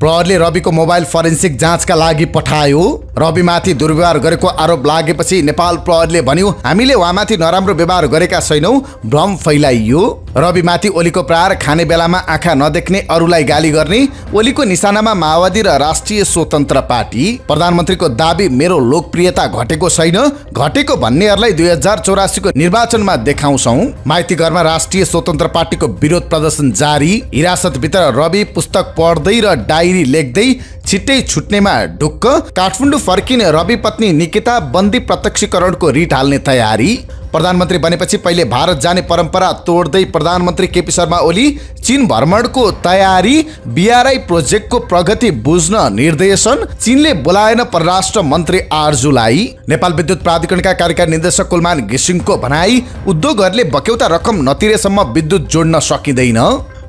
प्रहरले रविको mobile forensic जाँचका लागि पठायो रविमाथि दुर्व्यवहार गरेको आरोप लागेपछि नेपाल प्रहरीले भन्यो हामीले उहाँमाथि नराम्रो व्यवहार गरेका छैनौँ भ्रम फैलाइयो रविमाथि ओलीको प्रहार खाने बेलामा आँखा नदेख्ने अरूलाई गाली गर्ने ओलीको निशानामा माओवादी र राष्ट्रिय स्वतन्त्र पार्टी प्रधानमन्त्रीको दावी मेरो लोकप्रियता घटेको छैन घटेको भन्नेहरूलाई दुई हजार चौरासीको निर्वाचनमा देखाउँछौ माइती घरमा राष्ट्रिय स्वतन्त्र पार्टीको विरोध प्रदर्शन जारी हिरासतभित्र रवि पुस्तक पढ्दै र डायरी लेख्दै छिट्टै छुट्नेमा ढुक्क काठमाडौँ फर्किने रवि पत्नी निकिता बन्दी प्रत्यक्षीकरणको रिट हाल्ने तयारी प्रधानमन्त्री बनेपछि पहिले भारत जाने परम्परा तोड्दै प्रधानमन्त्री केपी शर्मा ओली चीन भ्रमणको तयारी बिआरआई प्रोजेक्टको प्रगति बुझ्न निर्देशन चीनले बोलाएन परराष्ट्र मन्त्री आर्जुलाई नेपाल विद्युत प्राधिकरणका कार्यकारी निर्देशक कुलमान घिसिङको भनाई उद्योगहरूले बक्यौता रकम नतिरेसम्म विद्युत जोड्न सकिँदैन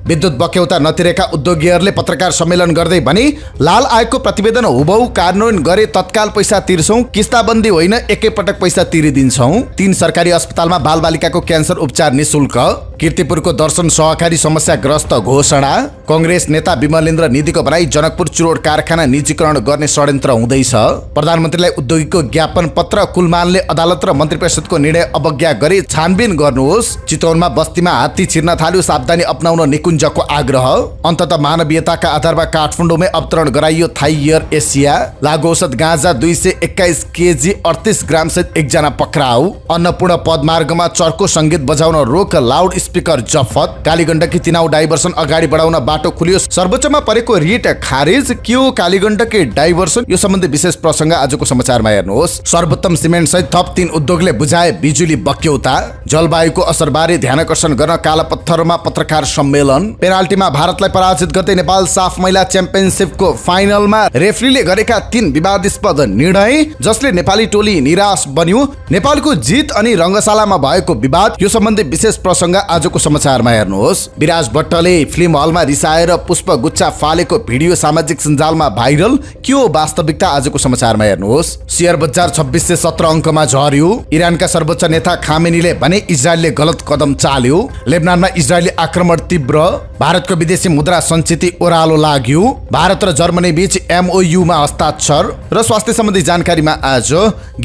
विद्युत बक्यौता नतिरेका उद्योगीहरूले पत्रकार सम्मेलन गर्दै भने लाल आयोगको प्रतिवेदन हुबहु कार्यान्वयन गरे तत्काल पैसा तिर्छौँ किस्ताबन्दी होइन एकैपटक पैसा तिरिदिन्छौँ तीन सरकारी अस्पतालमा बालबालिकाको क्यान्सर उपचार निशुल्क किर्तिपुरको दर्शन सहकारी समस्याग्रस्त घोषणा कङ्ग्रेस नेता विमलेन्द्र निधिको भनाई जनकपुर चुरोट कारखाना निजीकरण गर्ने षड्यन्त्र हुँदैछ प्रधानमन्त्रीलाई उद्योगीको ज्ञापन पत्र कुलमानले अदालत र मन्त्री परिषदको निर्णय अवज्ञा गरी छानबिन गर्नुहोस् चितवनमा बस्तीमा हात्ती छिर्न थाल्यो सावधानी अप्नाउन निकुञ्जको आग्रह अन्तत मानवीयताका आधारमा काठमाडौँमै अवतरण गराइयो थाइयर एसिया लागु औषध गाँजा दुई सय एक्काइस केजी अडतिस ग्रामसहित एकजना पक्राउ अन्नपूर्ण पदमार्गमा चर्को सङ्गीत बजाउन रोक लाउड स्पिकर जफत कालीगण्डकी तिनाउ डाइभर्सन अगाडि बढाउन बाटो खुलियो सर्वोच्चमा परेको रिट खारेज के हो कालीगण्डकी डाइभर्सन यो सम्बन्धी विशेष प्रसङ्ग आजको समाचारमा हेर्नुहोस् सर्वोत्तम सिमेन्ट सहित थप तीन उद्योगले बुझाए बिजुली बक्यौता जलवायुको असरबारे आकर्षण गर्न कालापत्थरमा पत्रकार सम्मेलन पेनाल्टीमा भारतलाई पराजित गर्दै नेपाल साफ महिला च्याम्पियनसिपको फाइनलमा रेफ्रीले गरेका तीन विवादस्पद निर्णय जसले नेपाली टोली निराश बन्यो नेपालको जित अनि रङ्गशालामा भएको विवाद यो सम्बन्धी विशेष प्रसङ्ग आजको समाचारमा हेर्नुहोस् विराज भट्टले फिल्म हलमा रिसाएर पुष्प गुच्छा फालेको भिडियो सामाजिक सञ्जालमा भाइरल के हो वास्तविकता आजको समाचारमा हेर्नुहोस् सेयर बजार छब्बिस सय सत्र अङ्कमा झर्यो इरानका सर्वोच्च नेता खामेनीले भने भने इजरायलले गलत कदम चाल्यो लेबनानमा इजरायली आक्रमण तीव्र भारतको विदेशी मुद्रा संचित ओह्रालो लाग्यो भारत र जर्मनी बीच एमओयुमा हस्ताक्षर र स्वास्थ्य सम्बन्धी जानकारीमा आज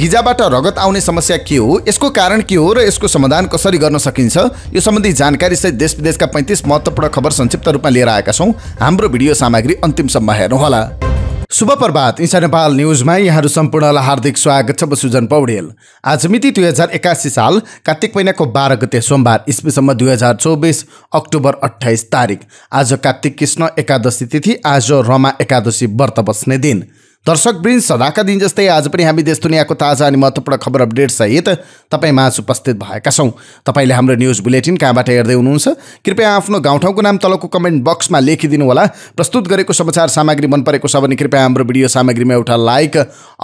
गिजाबाट रगत आउने समस्या के हो यसको कारण के हो र यसको समाधान कसरी गर्न सकिन्छ यो सम्बन्धी जानकारी सहित देश विदेशका पैँतिस महत्त्वपूर्ण खबर संक्षिप्त रूपमा लिएर आएका छौँ हाम्रो भिडियो सामग्री अन्तिमसम्म हेर्नुहोला शुभ प्रभात इन्सा नेपाल न्युजमा यहाँहरू सम्पूर्णलाई हार्दिक स्वागत छ म सुजन पौडेल आज मिति दुई हजार एक्कासी साल कार्तिक महिनाको बाह्र गते सोमबार इस्वीसम्म दुई हजार चौबिस अक्टोबर अठाइस तारिक आज कार्तिक कृष्ण एकादशी तिथि आज रमा एकादशी व्रत बस्ने दिन दर्शक ब्रिन्स सदाका दिन जस्तै आज पनि हामी देश दुनियाँको ताजा अनि महत्त्वपूर्ण खबर अपडेटसहित तपाईँ माझ उपस्थित भएका छौँ तपाईँले हाम्रो न्युज बुलेटिन कहाँबाट हेर्दै हुनुहुन्छ कृपया आफ्नो गाउँठाउँको नाम तलको कमेन्ट बक्समा लेखिदिनु होला प्रस्तुत गरेको समाचार सामग्री मन परेको छ भने कृपया हाम्रो भिडियो सामग्रीमा एउटा लाइक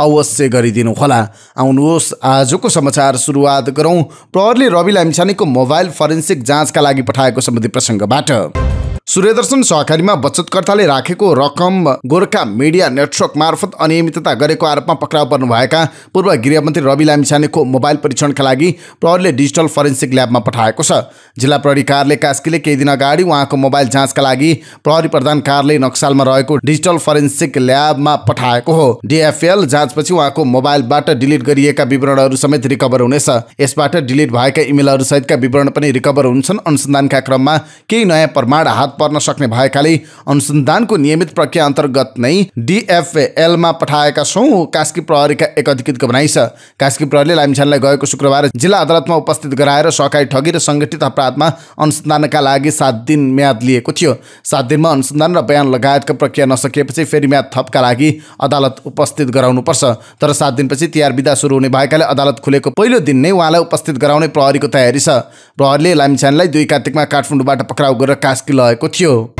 अवश्य गरिदिनु होला आउनुहोस् आजको समाचार सुरुवात गरौँ प्रहरले रवि लामिछानेको मोबाइल फरेन्सिक जाँचका लागि पठाएको सम्बन्धी प्रसङ्गबाट सूर्यदर्शन सहकारीमा बचतकर्ताले राखेको रकम गोर्खा मिडिया नेटवर्क मार्फत अनियमितता गरेको आरोपमा पक्राउ पर्नुभएका पूर्व गृहमन्त्री रवि लामिछानेको मोबाइल परीक्षणका लागि प्रहरीले डिजिटल फरेन्सिक ल्याबमा पठाएको छ जिल्ला प्रहरी कार्यालय कास्कीले केही दिन अगाडि उहाँको मोबाइल जाँचका लागि प्रहरी प्रधान कार्यालय नक्सालमा रहेको डिजिटल फरेन्सिक ल्याबमा पठाएको हो डिएफएल जाँचपछि उहाँको मोबाइलबाट डिलिट गरिएका विवरणहरू समेत रिकभर हुनेछ यसबाट डिलिट भएका इमेलहरू सहितका विवरण पनि रिकभर हुन्छन् अनुसन्धानका क्रममा केही नयाँ प्रमाण हात पर्न सक्ने भएकाले अनुसन्धानको नियमित प्रक्रिया अन्तर्गत नै डिएफएलमा पठाएका छौँ कास्की प्रहरीका एक अधिकृतको भनाइ छ कास्की प्रहरीले लामिछानेलाई गएको शुक्रबार जिल्ला अदालतमा उपस्थित गराएर सहकारी ठगी र सङ्गठित अपराधमा अनुसन्धानका लागि सात दिन म्याद लिएको थियो सात दिनमा अनुसन्धान र बयान लगायतका प्रक्रिया नसकिएपछि फेरि म्याद थपका लागि अदालत उपस्थित गराउनुपर्छ तर सात दिनपछि तिहार विदा सुरु हुने भएकाले अदालत खुलेको पहिलो दिन नै उहाँलाई उपस्थित गराउने प्रहरीको तयारी छ प्रहरीले लामिछानेलाई दुई कार्तिकमा काठमाडौँबाट पक्राउ गरेर कास्की लगेको 不救。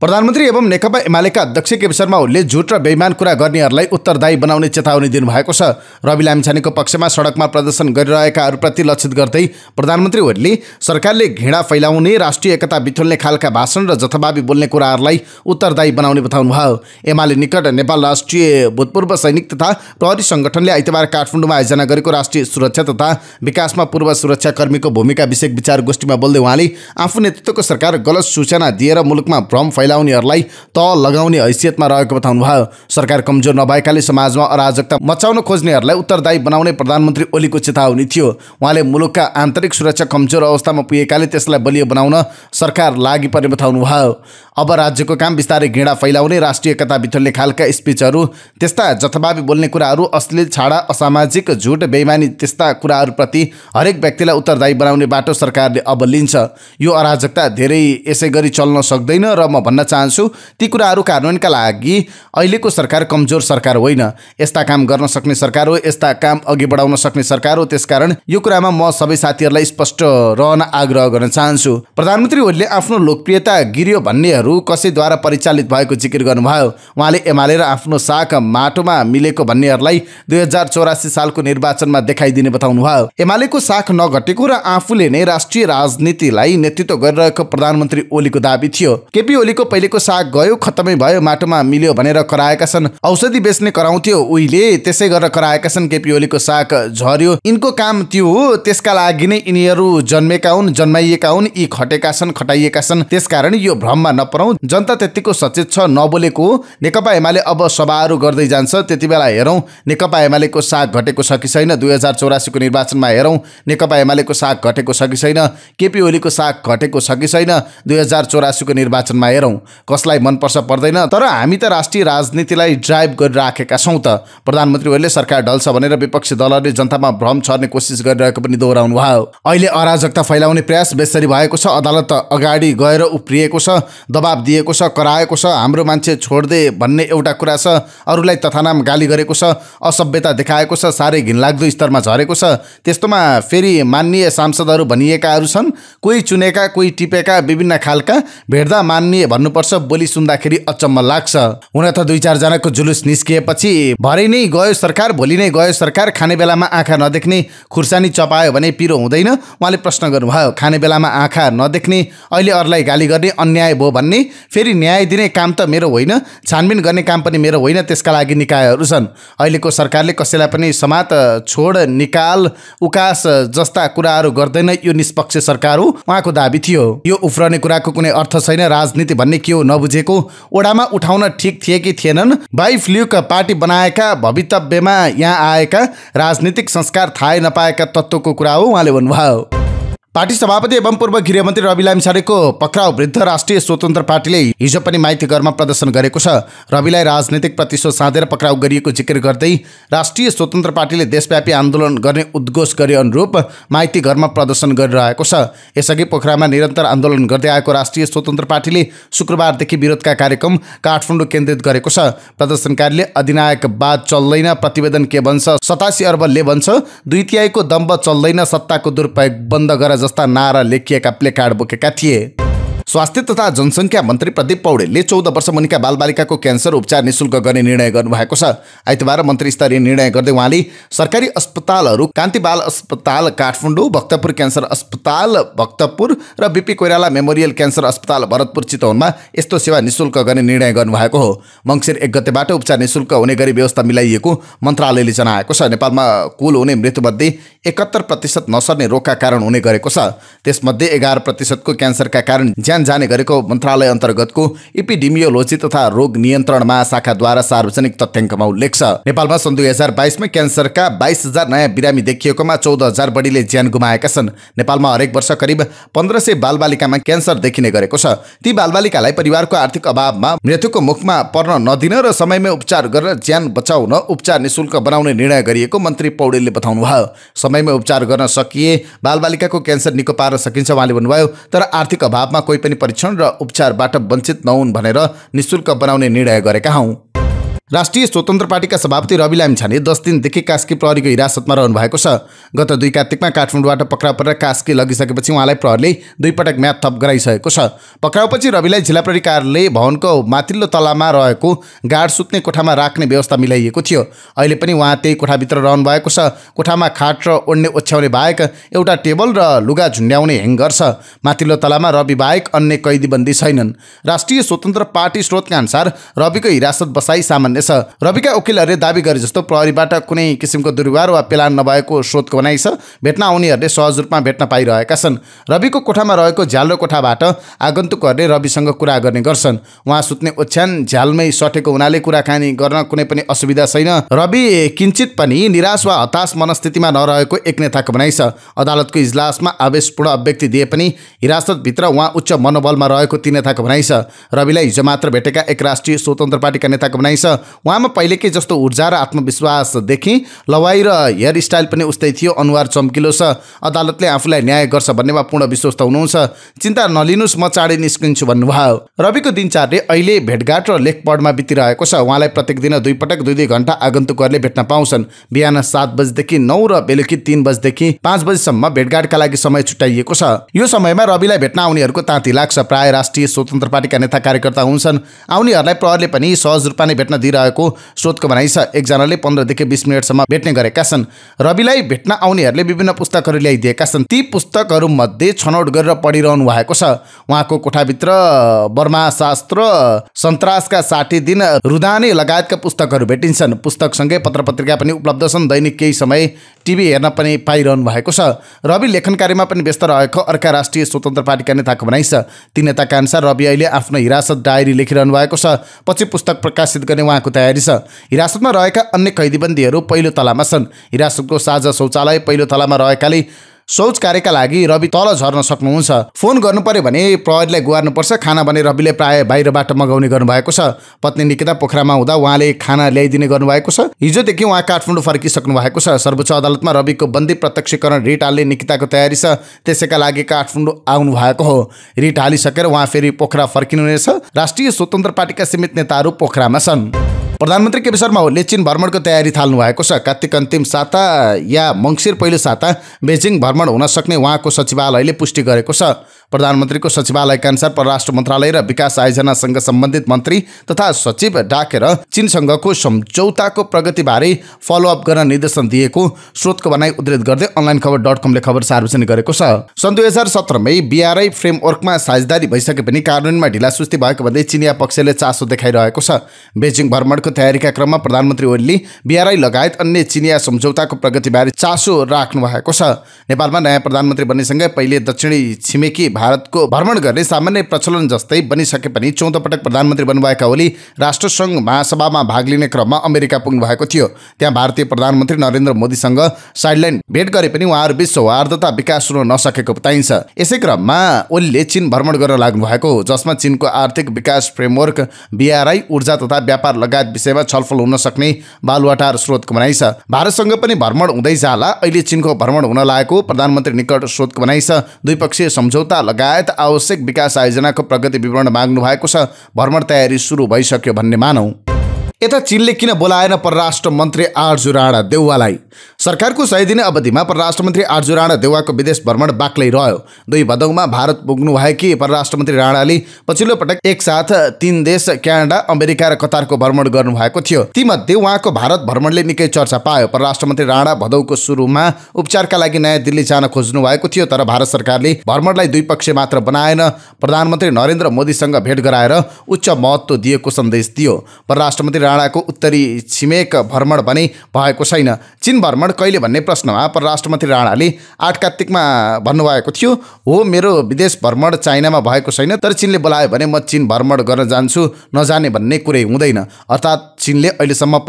प्रधानमन्त्री एवं नेकपा एमालेका अध्यक्ष केपी शर्मा ओलीले झुट र बेइमान कुरा गर्नेहरूलाई उत्तरदायी बनाउने चेतावनी दिनुभएको छ रवि लामिछानेको पक्षमा सडकमा प्रदर्शन गरिरहेकाहरूप्रति लक्षित गर्दै प्रधानमन्त्री ओलीले सरकारले घृणा फैलाउने राष्ट्रिय एकता बिथुल्ने खालका भाषण र जथाभावी बोल्ने कुराहरूलाई उत्तरदायी बनाउने बताउनुभयो एमाले निकट नेपाल राष्ट्रिय भूतपूर्व सैनिक तथा प्रहरी सङ्गठनले आइतबार काठमाडौँमा आयोजना गरेको राष्ट्रिय सुरक्षा तथा विकासमा पूर्व सुरक्षाकर्मीको भूमिका विषय विचार गोष्ठीमा बोल्दै उहाँले आफू नेतृत्वको सरकार गलत सूचना दिएर मुलुकमा भ्रम फैला फैलाउनेहरूलाई त लगाउने हैसियतमा रहेको बताउनु भयो सरकार कमजोर नभएकाले समाजमा अराजकता मचाउन खोज्नेहरूलाई उत्तरदायी बनाउने प्रधानमन्त्री ओलीको चेतावनी थियो उहाँले मुलुकका आन्तरिक सुरक्षा कमजोर अवस्थामा पुगेकाले त्यसलाई बलियो बनाउन सरकार लागि पर्ने बताउनु भयो अब राज्यको काम बिस्तारै घृणा फैलाउने राष्ट्रिय एकता बिथोल्ने खालका स्पिचहरू त्यस्ता जथाभावी बोल्ने कुराहरू अश्लील छाडा असामाजिक झुट बेइमानी त्यस्ता कुराहरूप्रति हरेक व्यक्तिलाई उत्तरदायी बनाउने बाटो सरकारले अब लिन्छ यो अराजकता धेरै यसै गरी चल्न सक्दैन र म भन्न भन्न चाहन्छु ती कुराहरू कार्यान्वयनका लागि अहिलेको सरकार कमजोर सरकार होइन यस्ता काम गर्न सक्ने सरकार हो यस्ता काम अघि बढाउन सक्ने सरकार हो त्यसकारण यो कुरामा म सबै साथीहरूलाई स्पष्ट रहन आग्रह गर्न चाहन्छु प्रधानमन्त्री ओलीले आफ्नो लोकप्रियता गिर्यो भन्नेहरू कसैद्वारा परिचालित भएको जिकिर गर्नुभयो उहाँले एमाले र आफ्नो साख माटोमा मिलेको भन्नेहरूलाई दुई हजार चौरासी सालको निर्वाचनमा देखाइदिने बताउनुभयो एमालेको साख नघटेको र आफूले नै राष्ट्रिय राजनीतिलाई नेतृत्व गरिरहेको प्रधानमन्त्री ओलीको दावी थियो केपी ओलीको पहिलेको साग गयो खत्तमै भयो माटोमा मिल्यो भनेर कराएका छन् औषधि बेच्ने कराउँथ्यो उहिले त्यसै गरेर कराएका छन् केपी ओलीको साग झर्यो यिनको काम त्यो हो त्यसका लागि नै यिनीहरू जन्मेका हुन् जन्माइएका हुन् यी खटेका छन् खटाइएका छन् त्यसकारण यो भ्रममा नपराउ जनता त्यतिको सचेत छ नबोलेको नेकपा एमाले अब सभाहरू गर्दै जान्छ त्यति बेला हेरौँ नेकपा एमालेको साग घटेको छ कि छैन दुई हजार चौरासीको निर्वाचनमा हेरौँ नेकपा एमालेको साग घटेको छ कि छैन केपी ओलीको साग घटेको छ कि छैन दुई हजार चौरासीको निर्वाचनमा हेरौँ कसलाई मनपर्छ पर्दैन तर हामी त राष्ट्रिय राजनीतिलाई ड्राइभ गरिराखेका छौँ त प्रधानमन्त्रीहरूले सरकार ढल्छ भनेर विपक्षी दलहरूले जनतामा भ्रम छर्ने कोसिस गरिरहेको पनि दोहोऱ्याउनु भयो अहिले अराजकता फैलाउने प्रयास बेसरी भएको छ अदालत अगाडि गएर उफ्रिएको छ दबाब दिएको छ कराएको छ हाम्रो मान्छे छोड्दे भन्ने एउटा कुरा छ अरूलाई तथानाम गाली गरेको छ असभ्यता देखाएको छ साह्रै घिनलाग्दो स्तरमा झरेको छ त्यस्तोमा फेरि माननीय सांसदहरू भनिएकाहरू छन् कोही चुनेका कोही टिपेका विभिन्न खालका भेट्दा मान्ने भन्नु हुनुपर्छ बोली सुन्दाखेरि अचम्म लाग्छ हुन त दुई चारजनाको जुलुस निस्किएपछि भरे नै गयो सरकार भोलि नै गयो सरकार खाने बेलामा आँखा नदेख्ने खुर्सानी चपायो भने पिरो हुँदैन उहाँले प्रश्न गर्नुभयो खाने बेलामा आँखा नदेख्ने अहिले अरूलाई गाली गर्ने अन्याय भयो भन्ने फेरि न्याय दिने काम त मेरो होइन छानबिन गर्ने काम पनि मेरो होइन त्यसका लागि निकायहरू छन् अहिलेको सरकारले कसैलाई पनि समात छोड निकाल उकास जस्ता कुराहरू गर्दैन यो निष्पक्ष सरकार हो उहाँको दाबी थियो यो उफ्रने कुराको कुनै अर्थ छैन राजनीति भन्ने मैले के हो नबुझेको ओडामा उठाउन ठिक थिए कि थिएनन् बाई फ्लुका पार्टी बनाएका भवितव्यमा यहाँ आएका राजनीतिक संस्कार थाहै नपाएका तत्त्वको कुरा हो उहाँले भन्नुभयो पार्टी सभापति एवं पूर्व गृहमन्त्री रवि लामिछानेको पक्राउ वृद्ध राष्ट्रिय स्वतन्त्र पार्टीले हिजो पनि माइतीघरमा प्रदर्शन गरेको छ रविलाई राजनैतिक प्रतिशोध साँधेर पक्राउ गरिएको जिक्र गर्दै राष्ट्रिय स्वतन्त्र पार्टीले देशव्यापी आन्दोलन गर्ने उद्घोष गरे अनुरूप माइतीघरमा प्रदर्शन गरिरहेको छ यसअघि पोखरामा निरन्तर आन्दोलन गर्दै आएको राष्ट्रिय स्वतन्त्र पार्टीले शुक्रबारदेखि विरोधका कार्यक्रम काठमाडौँ केन्द्रित गरेको छ प्रदर्शनकारीले अधिनायक बाद चल्दैन प्रतिवेदन के भन्छ सतासी अर्ब ले भन्छ दुई तिहाईको दम्ब चल्दैन सत्ताको दुरुपयोग बन्द गर जस्ता नारा लेखिएका प्लेकार्ड बोकेका थिए स्वास्थ्य तथा जनसङ्ख्या मन्त्री प्रदीप पौडेलले चौध वर्ष मुनिका बालबालिकाको क्यान्सर उपचार निशुल्क गर्ने निर्णय गर्नुभएको छ आइतबार मन्त्री स्तरीय निर्णय गर्दै उहाँले सरकारी अस्पतालहरू कान्ति बाल अस्पताल काठमाडौँ भक्तपुर क्यान्सर अस्पताल भक्तपुर र बिपी कोइराला मेमोरियल क्यान्सर अस्पताल भरतपुर चितवनमा यस्तो सेवा निशुल्क गर्ने निर्णय गर्नुभएको हो मङ्सिर एक गतेबाट उपचार निशुल्क हुने गरी व्यवस्था मिलाइएको मन्त्रालयले जनाएको छ नेपालमा कुल हुने मृत्युमध्ये एकात्तर प्रतिशत नसर्ने रोगका कारण हुने गरेको छ त्यसमध्ये एघार प्रतिशतको क्यान्सरका कारण ज्यान भुटान जाने गरेको मन्त्रालय अन्तर्गतको इपिडिमियोलोजी तथा रोग नियन्त्रण महाशाखाद्वारा सार्वजनिक तथ्याङ्कमा उल्लेख छ नेपालमा सन् दुई हजार बाइसमा क्यान्सरका बाइस हजार नयाँ बिरामी देखिएकोमा चौध हजार बढीले ज्यान गुमाएका छन् नेपालमा हरेक वर्ष करिब पन्ध्र सय बालबालिकामा क्यान्सर देखिने गरेको छ ती बालबालिकालाई परिवारको आर्थिक अभावमा मृत्युको मुखमा पर्न नदिन र समयमै उपचार गरेर ज्यान बचाउन उपचार निशुल्क बनाउने निर्णय गरिएको मन्त्री पौडेलले बताउनुभयो समयमै उपचार गर्न सकिए बालबालिकाको क्यान्सर निको पार्न सकिन्छ उहाँले भन्नुभयो तर आर्थिक अभावमा कोही परीक्षण र उपचारबाट वञ्चित नहुन् भनेर निशुल्क बनाउने निर्णय गरेका हौं राष्ट्रिय स्वतन्त्र पार्टीका सभापति रवि लामिछाने दस दिनदेखि कास्की प्रहरीको हिरासतमा रहनु भएको छ गत दुई कार्तिकमा काठमाडौँबाट पक्राउ परेर कास्की लगिसकेपछि उहाँलाई प्रहरीले दुईपटक म्याद थप गराइसकेको छ पक्राउपछि रविलाई जिल्ला प्रहरी कार्यालय भवनको माथिल्लो तलामा रहेको गाड सुत्ने कोठामा राख्ने व्यवस्था मिलाइएको थियो अहिले पनि उहाँ त्यही कोठाभित्र रहनु भएको छ कोठामा खाट र ओढ्ने ओछ्याउने बाहेक एउटा टेबल र लुगा झुन्ड्याउने ह्याङ्गर छ माथिल्लो तलामा रवि बाहेक अन्य कैदीबन्दी छैनन् राष्ट्रिय स्वतन्त्र पार्टी स्रोतका अनुसार रविको हिरासत बसाई सामान्य हुनेछ रविका वकिलहरूले दावी गरे जस्तो प्रहरीबाट कुनै किसिमको दुर्व्यवहार वा पेलान नभएको स्रोतको भनाइ छ भेट्न आउनेहरूले सहज रूपमा भेट्न पाइरहेका छन् रविको कोठामा रहेको झ्यालो कोठाबाट आगन्तुकहरूले रविसँग कुरा गर्ने गर्छन् उहाँ सुत्ने ओछ्यान झ्यालमै सटेको हुनाले कुराकानी गर्न कुनै पनि असुविधा छैन रवि किन्चित पनि निराश वा हताश मनस्थितिमा नरहेको एक नेताको भनाइ छ अदालतको इजलासमा आवेशपूर्ण अभिव्यक्ति दिए पनि हिरासतभित्र उहाँ उच्च मनोबलमा रहेको ती नेताको भनाइ छ रविलाई हिजो मात्र भेटेका एक राष्ट्रिय स्वतन्त्र पार्टीका नेताको भनाइ छ उहाँमा पहिलेकै जस्तो ऊर्जा र आत्मविश्वास देखेँ लवाई र हेयर स्टाइल पनि उस्तै थियो अनुहार चम्किलो छ अदालतले आफूलाई न्याय गर्छ भन्नेमा पूर्ण विश्वस्त हुनुहुन्छ चिन्ता नलिनुहोस् म चाँडै निस्किन्छु भन्नुभयो रविको दिनचारले अहिले भेटघाट र लेखपढमा बितिरहेको छ उहाँलाई प्रत्येक दिन दुई पटक दुई दुई घन्टा आगन्तुकहरूले भेट्न पाउँछन् बिहान सात बजीदेखि नौ र बेलुकी तिन बजीदेखि पाँच बजीसम्म भेटघाटका लागि समय छुट्याइएको छ यो समयमा रविलाई भेट्न आउनेहरूको ताँती लाग्छ प्रायः राष्ट्रिय स्वतन्त्र पार्टीका नेता कार्यकर्ता हुन्छन् आउनेहरूलाई प्रहरले पनि सहज रूपमा नै भेट्न दिइरहेको गरिरहेको स्रोतको भनाइ छ एकजनाले पन्ध्रदेखि बिस मिनटसम्म भेट्ने गरेका छन् रविलाई भेट्न आउनेहरूले विभिन्न पुस्तकहरू ल्याइदिएका छन् ती पुस्तकहरूमध्ये छनौट गरेर पढिरहनु भएको छ उहाँको कोठाभित्र शास्त्र सन्तासका साठी दिन रुदाने लगायतका पुस्तकहरू भेटिन्छन् पुस्तकसँगै पत्र पत्रिका पनि उपलब्ध छन् दैनिक केही समय टिभी हेर्न पनि पाइरहनु भएको छ रवि लेखन कार्यमा पनि व्यस्त रहेको अर्का राष्ट्रिय स्वतन्त्र पार्टीका नेताको भनाइ छ ती नेताका अनुसार रवि अहिले आफ्नो हिरासत डायरी लेखिरहनु भएको छ पछि पुस्तक प्रकाशित गर्ने उहाँको हत्याको तयारी छ हिरासतमा रहेका अन्य कैदीबन्दीहरू पहिलो तलामा छन् हिरासतको साझा शौचालय पहिलो तलामा रहेकाले शौच कार्यका लागि रवि तल झर्न सक्नुहुन्छ फोन गर्नु पर्यो भने प्रहरीलाई गुहार्नुपर्छ खाना भने रविले प्राय बाहिरबाट मगाउने गर्नुभएको छ पत्नी निकिता पोखरामा हुँदा उहाँले खाना ल्याइदिने गर्नुभएको छ हिजोदेखि उहाँ काठमाडौँ फर्किसक्नु भएको छ सर्वोच्च अदालतमा रविको बन्दी प्रत्यक्षीकरण रिट हाल्ने निकिताको तयारी छ त्यसैका लागि काठमाडौँ आउनु भएको हो रिट हालिसकेर उहाँ फेरि पोखरा फर्किनुहुनेछ राष्ट्रिय स्वतन्त्र पार्टीका सीमित नेताहरू पोखरामा छन् प्रधानमन्त्री केपी शर्मा ओलीले चीन भ्रमणको तयारी थाल्नु भएको छ कार्तिक अन्तिम साता या मङ्सिर पहिलो साता बेजिङ भ्रमण हुन सक्ने उहाँको सचिवालयले पुष्टि गरेको छ प्रधानमन्त्रीको सचिवालयका अनुसार परराष्ट्र मन्त्रालय र विकास आयोजनासँग सम्बन्धित मन्त्री तथा सचिव डाकेर चीनसँगको सम्झौताको प्रगतिबारे फलोअप गर्न निर्देशन दिएको स्रोतको भनाइ उद्धित गर्दै अनलाइन खबर डट कमले खबर सार्वजनिक गरेको छ सन् दुई हजार सत्रमै बिआरआई फ्रेमवर्कमा साझेदारी भइसके पनि कार्यान्वयनमा ढिला सुस्ती भएको भन्दै चिनिया पक्षले चासो देखाइरहेको छ बेजिङ भ्रमणको तयारीका क्रममा प्रधानमन्त्री ओलीले बिआरआई लगायत अन्य चिनिया सम्झौताको प्रगतिबारे चासो राख्नु भएको छ नेपालमा नयाँ प्रधानमन्त्री बन्नेसँगै पहिले दक्षिणी छिमेकी भारतको भ्रमण गर्ने सामान्य प्रचलन जस्तै बनिसके पनि चौध पटक प्रधानमन्त्री बन्नुभएका ओली राष्ट्रसङ्घ महासभामा भाग लिने क्रममा अमेरिका पुग्नु भएको थियो त्यहाँ भारतीय प्रधानमन्त्री नरेन्द्र मोदीसँग साइडलाइन भेट गरे पनि विश्व सौहार्दता विकास हुन नसकेको बताइन्छ यसै क्रममा ओलीले चीन भ्रमण गर्न लाग्नु भएको हो जसमा चीनको आर्थिक विकास फ्रेमवर्क बिआरआई ऊर्जा तथा व्यापार लगायत विषयमा छलफल हुन सक्ने बालुवाटार स्रोतको भनाइ छ भारतसँग पनि भ्रमण हुँदै जाला अहिले चीनको भ्रमण हुन लागेको प्रधानमन्त्री निकट स्रोतको भनाइ छ द्विपक्षीय सम्झौता लगायत आवश्यक विकास आयोजनाको प्रगति विवरण माग्नु भएको छ भ्रमण तयारी सुरु भइसक्यो भन्ने मानौँ यता चिनले किन बोलाएन परराष्ट्र मन्त्री आर्जु राणा देउवालाई सरकारको सय दिने अवधिमा परराष्ट्र मन्त्री आर्जु राणा देउवाको विदेश भ्रमण बाक्लै रह्यो दुई भदौमा भारत पुग्नु भएकी परराष्ट्र मन्त्री राणाले पछिल्लो पटक एकसाथ तीन देश क्यानाडा अमेरिका र कतारको भ्रमण गर्नुभएको थियो तीमध्ये उहाँको भारत भ्रमणले निकै चर्चा पायो परराष्ट्र मन्त्री राणा भदौको सुरुमा उपचारका लागि नयाँ दिल्ली जान खोज्नु भएको थियो तर भारत सरकारले भ्रमणलाई दुई द्विपक्षीय मात्र बनाएन प्रधानमन्त्री नरेन्द्र मोदीसँग भेट गराएर उच्च महत्त्व दिएको सन्देश दियो परराष्ट्र मन्त्री राणाको उत्तरी छिमेक भ्रमण भने भएको छैन चिन भ्रमण कहिले भन्ने प्रश्नमा मन्त्री राणाले आठ कात्तिकमा भन्नुभएको थियो हो मेरो विदेश भ्रमण चाइनामा भएको छैन तर चिनले बोलायो भने म चिन भ्रमण गर्न जान्छु नजाने भन्ने कुरै हुँदैन अर्थात् चिनले अहिलेसम्म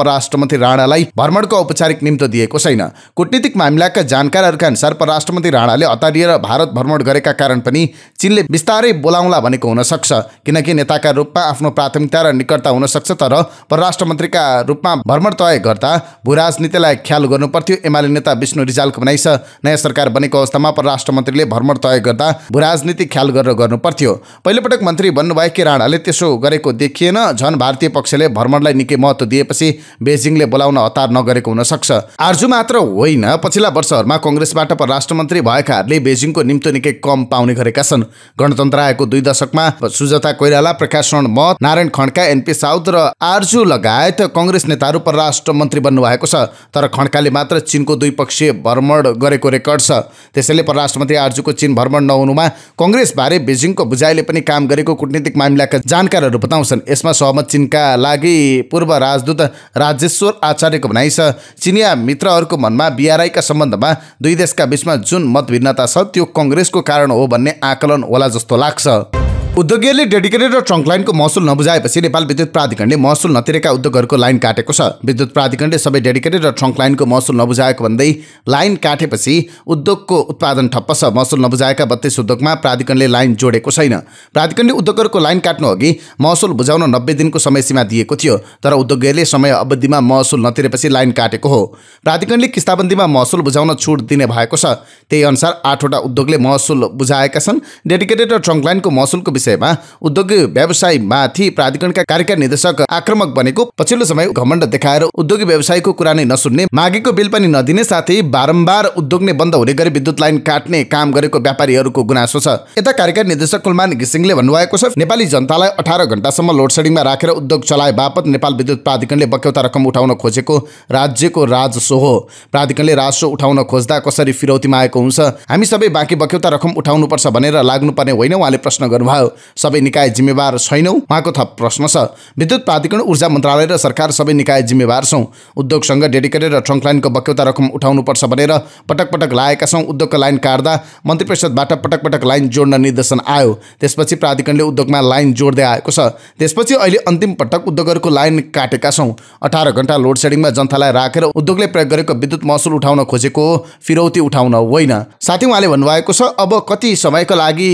मन्त्री राणालाई भ्रमणको औपचारिक निम्तो दिएको छैन कुटनीतिक मामिलाका जानकारहरूका अनुसार परराष्ट्र मन्त्री राणाले हतारिएर भारत भ्रमण गरेका कारण पनि चिनले बिस्तारै बोलाउँला भनेको हुनसक्छ किनकि नेताका रूपमा आफ्नो प्राथमिकता र निकटता हुनसक्छ तर परराष्ट्र राष्ट्रमन्त्रीका मन्त्रीका रूपमा भ्रमण तय गर्दा भूराजनीतिलाई ख्याल गर्नुपर्थ्यो एमाले नेता विष्णु रिजालको भनाइ छ नयाँ सरकार बनेको अवस्थामा परराष्ट्र मन्त्रीले भ्रमण तय गर्दा राजनीति ख्याल गरेर गर्नुपर्थ्यो पहिलोपटक मन्त्री बन्नुभएकी राणाले त्यसो गरेको देखिएन झन भारतीय पक्षले भ्रमणलाई निकै महत्त्व दिएपछि बेजिङले बोलाउन हतार नगरेको हुन सक्छ आर्जु मात्र होइन पछिल्ला वर्षहरूमा कङ्ग्रेसबाट परराष्ट्र मन्त्री भएकाहरूले बेजिङको निम्तो निकै कम पाउने गरेका छन् गणतन्त्र आएको दुई दशकमा सुजाता कोइराला प्रकाश मत नारायण खड्का एनपी साउद र आर्जु लगायत कङ्ग्रेस नेताहरू परराष्ट्र मन्त्री बन्नुभएको छ तर खड्काले मात्र चिनको द्विपक्षीय भ्रमण गरेको रेकर्ड छ त्यसैले परराष्ट्र मन्त्री आर्जुको चिन भ्रमण नहुनुमा कङ्ग्रेसबारे बेजिङको बुझाइले पनि काम गरेको कुटनीतिक मामिलाका जानकारहरू बताउँछन् यसमा सहमत चिनका लागि पूर्व राजदूत राजेश्वर आचार्यको भनाइ छ चिनिया मित्रहरूको मनमा बिआरआईका सम्बन्धमा दुई देशका बिचमा जुन मतभिन्नता छ त्यो कङ्ग्रेसको कारण हो भन्ने आकलन होला जस्तो लाग्छ उद्योगीहरूले डेडिकेटेड र ट्रङ्क लाइनको महसुल नबुझाएपछि नेपाल विद्युत प्राधिकरणले महसुल नतिरेका उद्योगहरूको लाइन काटेको छ विद्युत प्राधिकरणले सबै डेडिकेटेड र ट्रङ्क लाइनको महसुल नबुझाएको भन्दै लाइन काटेपछि उद्योगको उत्पादन ठप्प छ महसुल नबुझाएका बत्तीस उद्योगमा प्राधिकरणले लाइन जोडेको छैन प्राधिकरणले उद्योगहरूको लाइन काट्नु अघि महसुल बुझाउन नब्बे दिनको समय सीमा दिएको थियो तर उद्योगीहरूले समय अवधिमा महसुल नतिरेपछि लाइन काटेको हो प्राधिकरणले किस्ताबन्दीमा महसुल बुझाउन छुट दिने भएको छ त्यही अनुसार आठवटा उद्योगले महसुल बुझाएका छन् डेडिकेटेड र ट्रङ्क लाइनको महसुलको विषय विषयमा उद्योग व्यवसायमाथि प्राधिकरणका कार्यकारी निर्देशक आक्रमक बनेको पछिल्लो समय घमण्ड देखाएर उद्योग व्यवसायको कुरा नै नसुन्ने मागेको बिल पनि नदिने साथै बारम्बार उद्योग नै बन्द हुने गरी विद्युत लाइन काट्ने काम गरेको व्यापारीहरूको गुनासो छ यता कार्यकारी निर्देशक कुलमान घिसिङले भन्नुभएको छ नेपाली जनतालाई अठार घन्टासम्म लोडसेडिङमा राखेर उद्योग चलाए बापत नेपाल विद्युत प्राधिकरणले बक्यौता रकम उठाउन खोजेको राज्यको राजस्व हो प्राधिकरणले राजस्व उठाउन खोज्दा कसरी फिरौतीमा आएको हुन्छ हामी सबै बाँकी बक्यौता रकम उठाउनुपर्छ भनेर लाग्नुपर्ने होइन उहाँले प्रश्न गर्नुभयो सबै निकाय जिम्मेवार छैनौँ उहाँको थप प्रश्न छ विद्युत प्राधिकरण ऊर्जा मन्त्रालय र सरकार सबै निकाय जिम्मेवार छौँ उद्योगसँग डेडिकेटेड र ट्रङ्क लाइनको बक्यौता रकम उठाउनुपर्छ भनेर पटक पटक लागेका छौँ उद्योगको लाइन काट्दा मन्त्री परिषदबाट पटक पटक लाइन जोड्न निर्देशन आयो त्यसपछि प्राधिकरणले उद्योगमा लाइन जोड्दै आएको छ त्यसपछि अहिले अन्तिम पटक उद्योगहरूको लाइन काटेका छौँ अठार घन्टा लोड सेडिङमा जनतालाई राखेर उद्योगले प्रयोग गरेको विद्युत महसुल उठाउन खोजेको फिरौती उठाउन होइन साथै उहाँले भन्नुभएको छ अब कति समयको लागि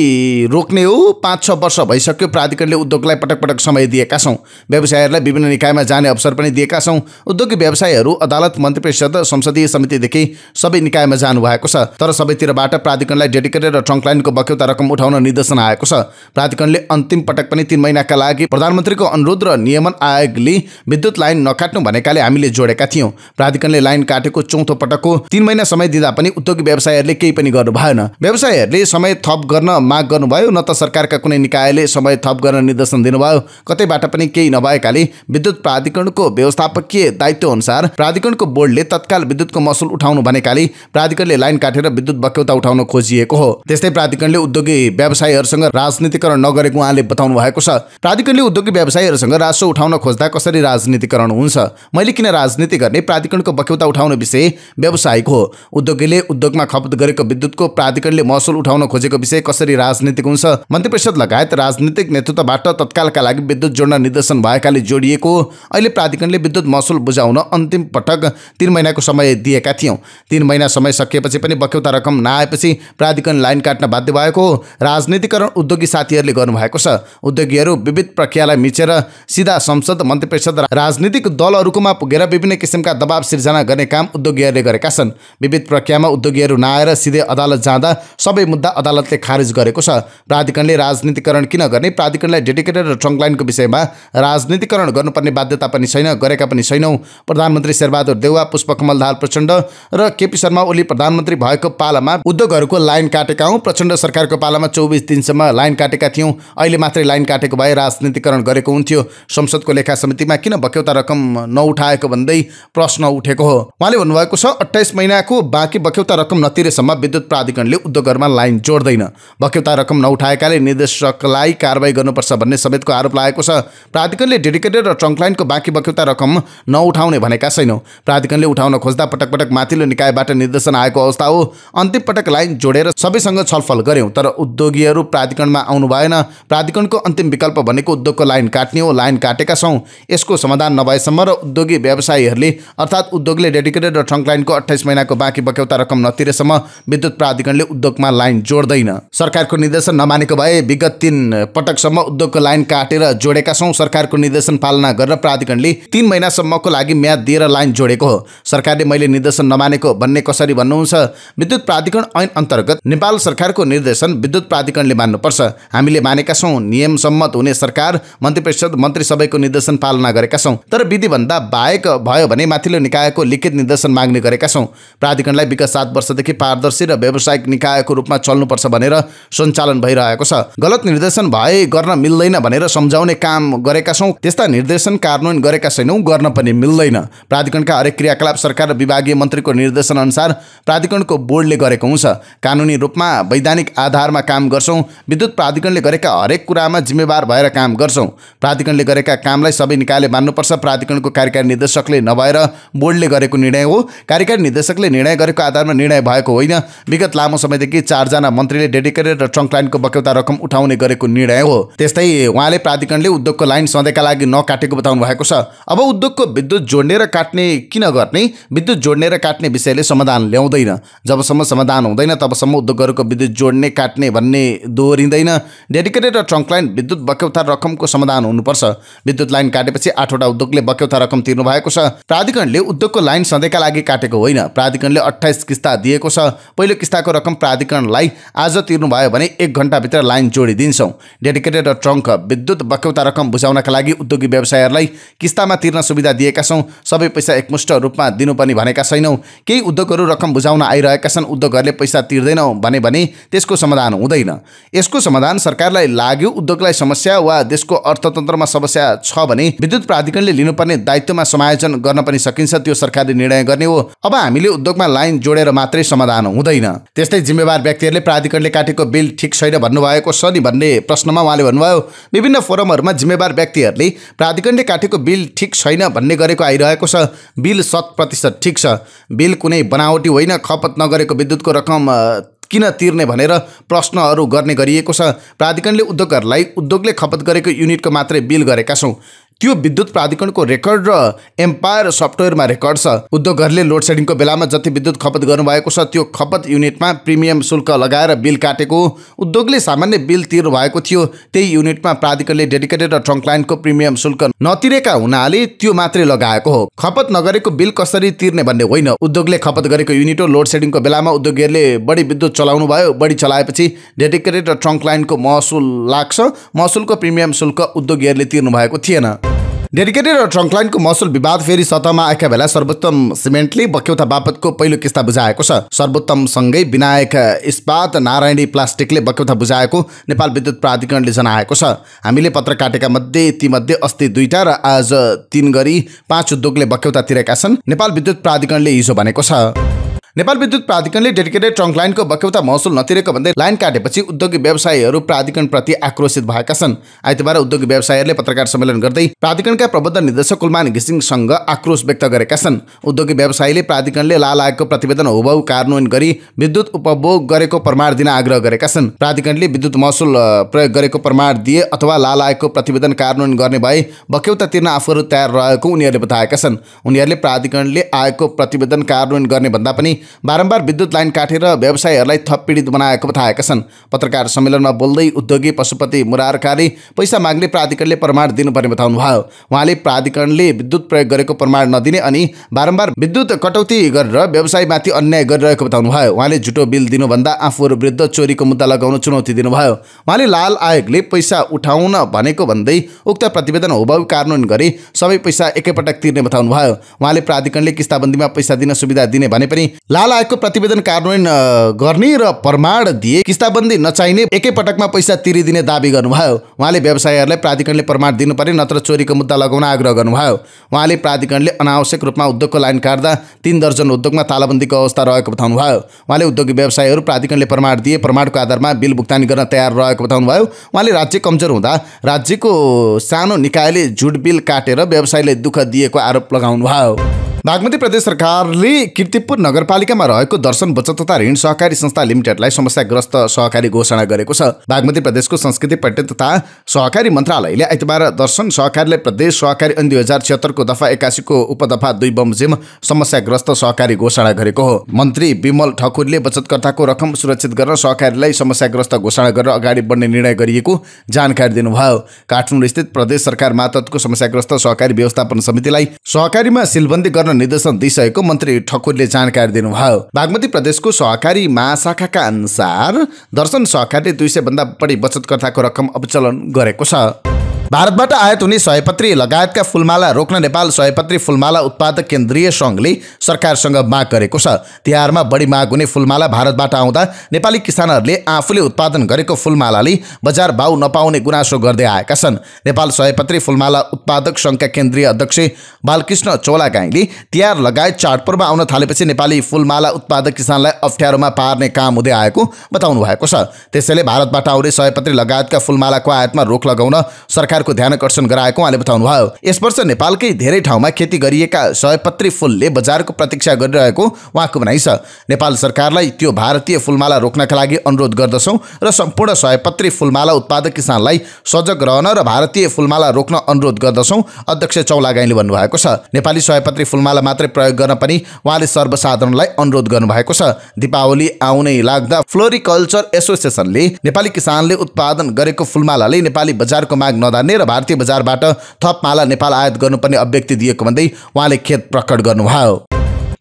रोक्ने हो पाँच छ वर्ष भइसक्यो प्राधिकरणले उद्योगलाई पटक पटक समय दिएका छौँ व्यवसायहरूलाई विभिन्न निकायमा जाने अवसर पनि दिएका छौँ उद्योगी व्यवसायहरू अदालत मन्त्री परिषद संसदीय समितिदेखि सबै निकायमा जानु भएको छ तर सबैतिरबाट प्राधिकरणलाई डेडिकेटेड र लाइनको बक्यौता रकम उठाउन निर्देशन आएको छ प्राधिकरणले अन्तिम पटक पनि तिन महिनाका लागि प्रधानमन्त्रीको अनुरोध र नियमन आयोगले विद्युत लाइन नकाट्नु भनेकाले हामीले जोडेका थियौँ प्राधिकरणले लाइन काटेको चौथो पटकको तिन महिना समय दिँदा पनि उद्योगी व्यवसायहरूले केही पनि गर्नु भएन व्यवसायीहरूले समय थप गर्न माग गर्नुभयो न त सरकारका कुनै गर्ने निकायले समय थप गर्न निर्देशन दिनुभयो कतैबाट पनि केही नभएकाले विद्युत प्राधिकरणको व्यवस्थापकीय अनुसार प्राधिकरणको बोर्डले तत्काल विद्युतको महसुल उठाउनु भनेकाले प्राधिकरणले लाइन काटेर विद्युत बक्यौता उठाउन खोजिएको हो त्यस्तै प्राधिकरणले उद्योगी व्यवसायीहरूसँग राजनीतिकरण नगरेको उहाँले बताउनु भएको छ प्राधिकरणले उद्योगी व्यवसायीहरूसँग राजस्व उठाउन खोज्दा कसरी राजनीतिकरण हुन्छ मैले किन राजनीति गर्ने प्राधिकरणको बक्यौता उठाउने विषय व्यवसायिक हो उद्योगीले उद्योगमा खपत गरेको विद्युतको प्राधिकरणले महसुल उठाउन खोजेको विषय कसरी राजनीतिक हुन्छ मन्त्री परिषद लगायत राजनीतिक नेतृत्वबाट तत्कालका लागि विद्युत जोड्न निर्देशन भएकाले जोडिएको अहिले प्राधिकरणले विद्युत महसुल बुझाउन अन्तिम पटक तिन महिनाको समय दिएका थियौँ तिन महिना समय सकिएपछि पनि बक्यौता रकम नआएपछि प्राधिकरण लाइन काट्न बाध्य भएको राजनीतिकरण उद्योगी साथीहरूले गर्नुभएको छ उद्योगीहरू विविध प्रक्रियालाई मिचेर सिधा संसद मन्त्री परिषद राजनीतिक दलहरूकोमा पुगेर विभिन्न किसिमका दबाव सिर्जना गर्ने काम उद्योगीहरूले गरेका छन् विविध प्रक्रियामा उद्योगीहरू नआएर सिधै अदालत जाँदा सबै मुद्दा अदालतले खारेज गरेको छ प्राधिकरणले राजनीति राजनीतिकरण किन गर्ने प्राधिकरणलाई डेडिकेटेड र ट्रङ्क लाइनको विषयमा राजनीतिकरण गर्नुपर्ने बाध्यता पनि छैन गरेका पनि छैनौँ प्रधानमन्त्री शेरबहादुर देउवा पुष्पकमल दाल प्रचण्ड र केपी शर्मा ओली प्रधानमन्त्री भएको पालामा उद्योगहरूको लाइन काटेका हौँ प्रचण्ड सरकारको पालामा चौबिस दिनसम्म लाइन काटेका थियौँ अहिले मात्रै लाइन काटेको भए राजनीतिकरण गरेको हुन्थ्यो संसदको लेखा समितिमा किन बक्यौता रकम नउठाएको भन्दै प्रश्न उठेको हो उहाँले भन्नुभएको छ अठाइस महिनाको बाँकी बक्यौता रकम नतिरेसम्म विद्युत प्राधिकरणले उद्योगहरूमा लाइन जोड्दैन बक्यौता रकम नउठाएकाले निर्देश ट्रकलाई कारवाही गर्नुपर्छ भन्ने समेतको आरोप लागेको छ प्राधिकरणले डेडिकेटेड र ट्रङ्क लाइनको बाँकी बक्यौता रकम नउठाउने भनेका छैनौँ प्राधिकरणले उठाउन खोज्दा पटक पटक माथिल्लो निकायबाट निर्देशन आएको अवस्था हो अन्तिम पटक लाइन जोडेर सबैसँग छलफल गऱ्यौँ तर उद्योगीहरू प्राधिकरणमा आउनु भएन प्राधिकरणको अन्तिम विकल्प भनेको उद्योगको लाइन काट्ने हो लाइन काटेका छौँ यसको समाधान नभएसम्म र उद्योगी व्यवसायीहरूले अर्थात् उद्योगले डेडिकेटेड र ट्रङ्क लाइनको अठाइस महिनाको बाँकी बक्यौता रकम नतिरेसम्म विद्युत प्राधिकरणले उद्योगमा लाइन जोड्दैन सरकारको निर्देशन नमानेको भए विगत तिन पटकसम्म उद्योगको लाइन काटेर जोडेका छौँ सरकारको निर्देशन पालना गर्न प्राधिकरणले तिन महिनासम्मको लागि म्याद दिएर लाइन जोडेको हो सरकारले मैले निर्देशन नमानेको भन्ने कसरी भन्नुहुन्छ विद्युत प्राधिकरण ऐन अन्तर्गत नेपाल सरकारको निर्देशन विद्युत प्राधिकरणले मान्नुपर्छ हामीले मानेका छौँ नियम सम्मत हुने सरकार मन्त्री परिषद मन्त्री सबैको निर्देशन पालना गरेका छौँ तर विधिभन्दा बाहेक भयो भने माथिल्लो निकायको लिखित निर्देशन माग्ने गरेका छौँ प्राधिकरणलाई विगत सात वर्षदेखि पारदर्शी र व्यावसायिक निकायको रूपमा चल्नुपर्छ भनेर सञ्चालन भइरहेको छ गलत निर्देशन भए गर्न मिल्दैन भनेर सम्झाउने काम गरेका छौँ त्यस्ता निर्देशन कार्यान्वयन गरेका छैनौँ गर्न पनि मिल्दैन प्राधिकरणका हरेक क्रियाकलाप सरकार र विभागीय मन्त्रीको निर्देशन अनुसार प्राधिकरणको बोर्डले गरेको हुन्छ कानुनी रूपमा वैधानिक आधारमा काम गर्छौँ विद्युत प्राधिकरणले गरेका हरेक कुरामा जिम्मेवार भएर काम गर्छौँ प्राधिकरणले गरेका कामलाई सबै निकायले मान्नुपर्छ प्राधिकरणको कार्यकारी निर्देशकले नभएर बोर्डले गरेको निर्णय हो कार्यकारी निर्देशकले निर्णय गरेको आधारमा निर्णय भएको होइन विगत लामो समयदेखि चारजना मन्त्रीले डेडिकेटेड र लाइनको बक्यौता रकम उठाउने गर्ने गरेको निर्णय हो त्यस्तै उहाँले प्राधिकरणले उद्योगको लाइन सधैँका लागि नकाटेको बताउनु भएको छ अब उद्योगको विद्युत जोड्ने र काट्ने किन गर्ने विद्युत जोड्ने र काट्ने विषयले समाधान ल्याउँदैन जबसम्म समाधान हुँदैन तबसम्म उद्योगहरूको विद्युत जोड्ने काट्ने भन्ने दोहोरिँदैन डेडिकेटेड र ट्रङ्क लाइन विद्युत बक्यौता रकमको समाधान हुनुपर्छ विद्युत लाइन काटेपछि आठवटा उद्योगले बक्यौता रकम तिर्नु भएको छ प्राधिकरणले उद्योगको लाइन सधैँका लागि काटेको होइन प्राधिकरणले अठाइस किस्ता दिएको छ पहिलो किस्ताको रकम प्राधिकरणलाई आज तिर्नु भयो भने एक घन्टाभित्र लाइन जोडिन्छ गरिदिन्छौँ डेडिकेटेड ट्रङ्क विद्युत बक्यौता रकम बुझाउनका लागि उद्योगी व्यवसायहरूलाई किस्तामा तिर्न सुविधा दिएका छौँ सबै पैसा एकमुष्ट रूपमा दिनुपर्ने भनेका छैनौँ केही उद्योगहरू रकम बुझाउन आइरहेका छन् उद्योगहरूले पैसा तिर्दैनौँ भने भने त्यसको समाधान हुँदैन यसको समाधान सरकारलाई लाग्यो उद्योगलाई समस्या वा देशको अर्थतन्त्रमा समस्या छ भने विद्युत प्राधिकरणले लिनुपर्ने दायित्वमा समायोजन गर्न पनि सकिन्छ त्यो सरकारले निर्णय गर्ने हो अब हामीले उद्योगमा लाइन जोडेर मात्रै समाधान हुँदैन त्यस्तै जिम्मेवार व्यक्तिहरूले प्राधिकरणले काटेको बिल ठिक छैन भन्नुभएको छ नि भन्ने प्रश्नमा उहाँले भन्नुभयो विभिन्न फोरमहरूमा जिम्मेवार व्यक्तिहरूले प्राधिकरणले काटेको बिल ठिक छैन भन्ने गरेको आइरहेको छ बिल शत प्रतिशत ठिक छ बिल कुनै बनावटी होइन खपत नगरेको विद्युतको रकम किन तिर्ने भनेर प्रश्नहरू गर्ने गरिएको छ प्राधिकरणले उद्योगहरूलाई उद्योगले खपत गरेको युनिटको मात्रै बिल गरेका छौँ त्यो विद्युत प्राधिकरणको रेकर्ड र एम्पायर सफ्टवेयरमा रेकर्ड छ उद्योगहरूले लोड सेडिङको बेलामा जति विद्युत खपत गर्नुभएको छ त्यो खपत युनिटमा प्रिमियम शुल्क लगाएर बिल काटेको उद्योगले सामान्य बिल तिर्नु भएको थियो त्यही युनिटमा प्राधिकरणले डेडिकेटेड र ट्रङ्क लाइनको प्रिमियम शुल्क नतिरेका हुनाले त्यो मात्रै लगाएको हो खपत नगरेको बिल कसरी तिर्ने भन्ने होइन उद्योगले खपत गरेको युनिट हो लोड सेडिङको बेलामा उद्योगीहरूले बढी विद्युत चलाउनु भयो बढी चलाएपछि डेडिकेटेड र ट्रङ्क लाइनको महसुल लाग्छ महसुलको प्रिमियम शुल्क उद्योगीहरूले तिर्नु भएको थिएन डेडिकेटेड र लाइनको महसुल विवाद फेरि सतहमा आएका बेला सर्वोत्तम सिमेन्टले बक्यौता बापतको पहिलो किस्ता बुझाएको छ सँगै विनायक इस्पात नारायणी प्लास्टिकले बक्यौता बुझाएको नेपाल विद्युत प्राधिकरणले जनाएको छ हामीले पत्र काटेका मध्ये तीमध्ये अस्ति दुईटा र आज तिन गरी पाँच उद्योगले बक्यौता तिरेका छन् नेपाल विद्युत प्राधिकरणले हिजो भनेको छ नेपाल विद्युत प्राधिकरणले डेडिकेटेड ट्रङ्क लाइनको बक्यौता महसुल नतिरेको भन्दै लाइन काटेपछि उद्योगिक व्यवसायीहरू प्राधिकरणप्रति आक्रोशित भएका छन् आइतबार उद्योगिक व्यवसायीहरूले पत्रकार सम्मेलन गर्दै प्राधिकरणका प्रबन्ध निर्देशक कुलमान घिसिङसँग आक्रोश व्यक्त गरेका छन् उद्योगिक व्यवसायीले प्राधिकरणले लागेको प्रतिवेदन हुभाउ कार्यान्वयन गरी विद्युत उपभोग गरेको प्रमाण दिन आग्रह गरेका छन् प्राधिकरणले विद्युत महसुल प्रयोग गरेको प्रमाण दिए अथवा लागेको प्रतिवेदन कार्यान्वयन गर्ने भए बक्यौता तिर्न आफूहरू तयार रहेको उनीहरूले बताएका छन् उनीहरूले प्राधिकरणले आएको प्रतिवेदन कार्यान्वयन गर्ने भन्दा पनि बारम्बार विद्युत लाइन काटेर व्यवसायीहरूलाई थप पीडित बनाएको बताएका छन् पत्रकार सम्मेलनमा बोल्दै उद्योगी पशुपति मुरारकाले पैसा माग्ने प्राधिकरणले प्रमाण दिनुपर्ने बताउनुभयो उहाँले प्राधिकरणले विद्युत प्रयोग गरेको प्रमाण नदिने अनि बारम्बार विद्युत कटौती गरेर व्यवसायमाथि अन्याय गरिरहेको बताउनुभयो उहाँले झुटो बिल दिनुभन्दा आफूहरू विरुद्ध चोरीको मुद्दा लगाउन चुनौती दिनुभयो उहाँले लाल आयोगले पैसा उठाउन भनेको भन्दै उक्त प्रतिवेदन हुबाउ कार्यान्वयन गरी सबै पैसा एकैपटक तिर्ने बताउनुभयो उहाँले प्राधिकरणले किस्ताबन्दीमा पैसा दिन सुविधा दिने भने पनि लाल आयोगको प्रतिवेदन कार्यान्वयन गर्ने र प्रमाण दिए किस्ताबन्दी नचाहिने एकै पटकमा पैसा तिरिदिने दावी गर्नुभयो उहाँले व्यवसायीहरूलाई प्राधिकरणले प्रमाण दिनुपर्ने नत्र चोरीको मुद्दा लगाउन आग्रह गर्नुभयो उहाँले प्राधिकरणले अनावश्यक रूपमा उद्योगको लाइन काट्दा तिन दर्जन उद्योगमा तालाबन्दीको अवस्था रहेको बताउनुभयो उहाँले उद्योगी व्यवसायीहरू प्राधिकरणले प्रमाण दिए प्रमाणको आधारमा बिल भुक्तानी गर्न तयार रहेको बताउनुभयो उहाँले राज्य कमजोर हुँदा राज्यको सानो निकायले झुट बिल काटेर व्यवसायले दुःख दिएको आरोप लगाउनुभयो बागमती प्रदेश सरकारले किर्तिपुर नगरपालिकामा रहेको दर्शन बचत तथा ऋण सहकारी संस्था लिमिटेडलाई समस्याग्रस्त सहकारी घोषणा गरेको छ बागमती प्रदेशको संस्कृति पर्यटन तथा सहकारी मन्त्रालयले आइतबार दर्शन सहकारीलाई प्रदेश सहकारी ऐन दुई हजार छिहत्तरको दफा एकासीको उपदफा दुई बमजिम समस्याग्रस्त सहकारी घोषणा गरेको हो मन्त्री विमल ठकुरले बचतकर्ताको रकम सुरक्षित गर्न सहकारीलाई समस्याग्रस्त घोषणा गरेर अगाडि बढ्ने निर्णय गरिएको जानकारी दिनुभयो काठमाडौँ स्थित प्रदेश सरकार मातहतको समस्याग्रस्त सहकारी व्यवस्थापन समितिलाई सहकारीमा सिलबन्दी गर्न निर्देशन दिइसकेको मन्त्री ठकुरले जानकारी दिनुभयो बागमती प्रदेशको सहकारी महाशाखाका अनुसार दर्शन सहकारले दुई सय भन्दा बढी बचतकर्ताको रकम अवचलन गरेको छ भारतबाट आयात हुने सयपत्री लगायतका फुलमाला रोक्न नेपाल सयपत्री फुलमाला उत्पादक केन्द्रीय सङ्घले सरकारसँग माग गरेको छ तिहारमा बढी माग हुने फुलमाला भारतबाट आउँदा नेपाली किसानहरूले आफूले उत्पादन गरेको फुलमालाले बजार भाउ नपाउने गुनासो गर्दै आएका छन् नेपाल सयपत्री फुलमाला उत्पादक सङ्घका केन्द्रीय अध्यक्ष बालकृष्ण चोलागाईले तिहार लगायत चाडपर्व आउन थालेपछि नेपाली फुलमाला उत्पादक किसानलाई अप्ठ्यारोमा पार्ने काम हुँदै आएको बताउनु भएको छ त्यसैले भारतबाट आउने सयपत्री लगायतका फुलमालाको आयातमा रोक लगाउन सरकार सरकारको ध्यान आकर्षण गराएको उहाँले बताउनुभयो यस वर्ष नेपालकै धेरै ठाउँमा खेती गरिएका सयपत्री फुलले बजारको प्रतीक्षा गरिरहेको उहाँको भनाइ छ नेपाल सरकारलाई त्यो भारतीय फुलमाला रोक्नका लागि अनुरोध गर्दछौँ र सम्पूर्ण सयपत्री फुलमाला उत्पादक किसानलाई सजग रहन र भारतीय फुलमाला रोक्न अनुरोध गर्दछौँ अध्यक्ष चौलागाईले भन्नुभएको छ नेपाली सयपत्री फुलमाला मात्रै प्रयोग गर्न पनि उहाँले सर्वसाधारणलाई अनुरोध गर्नुभएको छ दिपावली आउनै लाग्दा फ्लोरिकल्चर एसोसिएसनले नेपाली किसानले उत्पादन गरेको फुलमालाले नेपाली बजारको माग नदा गर्ने र भारतीय बजारबाट थप माला नेपाल आयात गर्नुपर्ने अभिव्यक्ति दिएको भन्दै उहाँले खेत प्रकट गर्नुभयो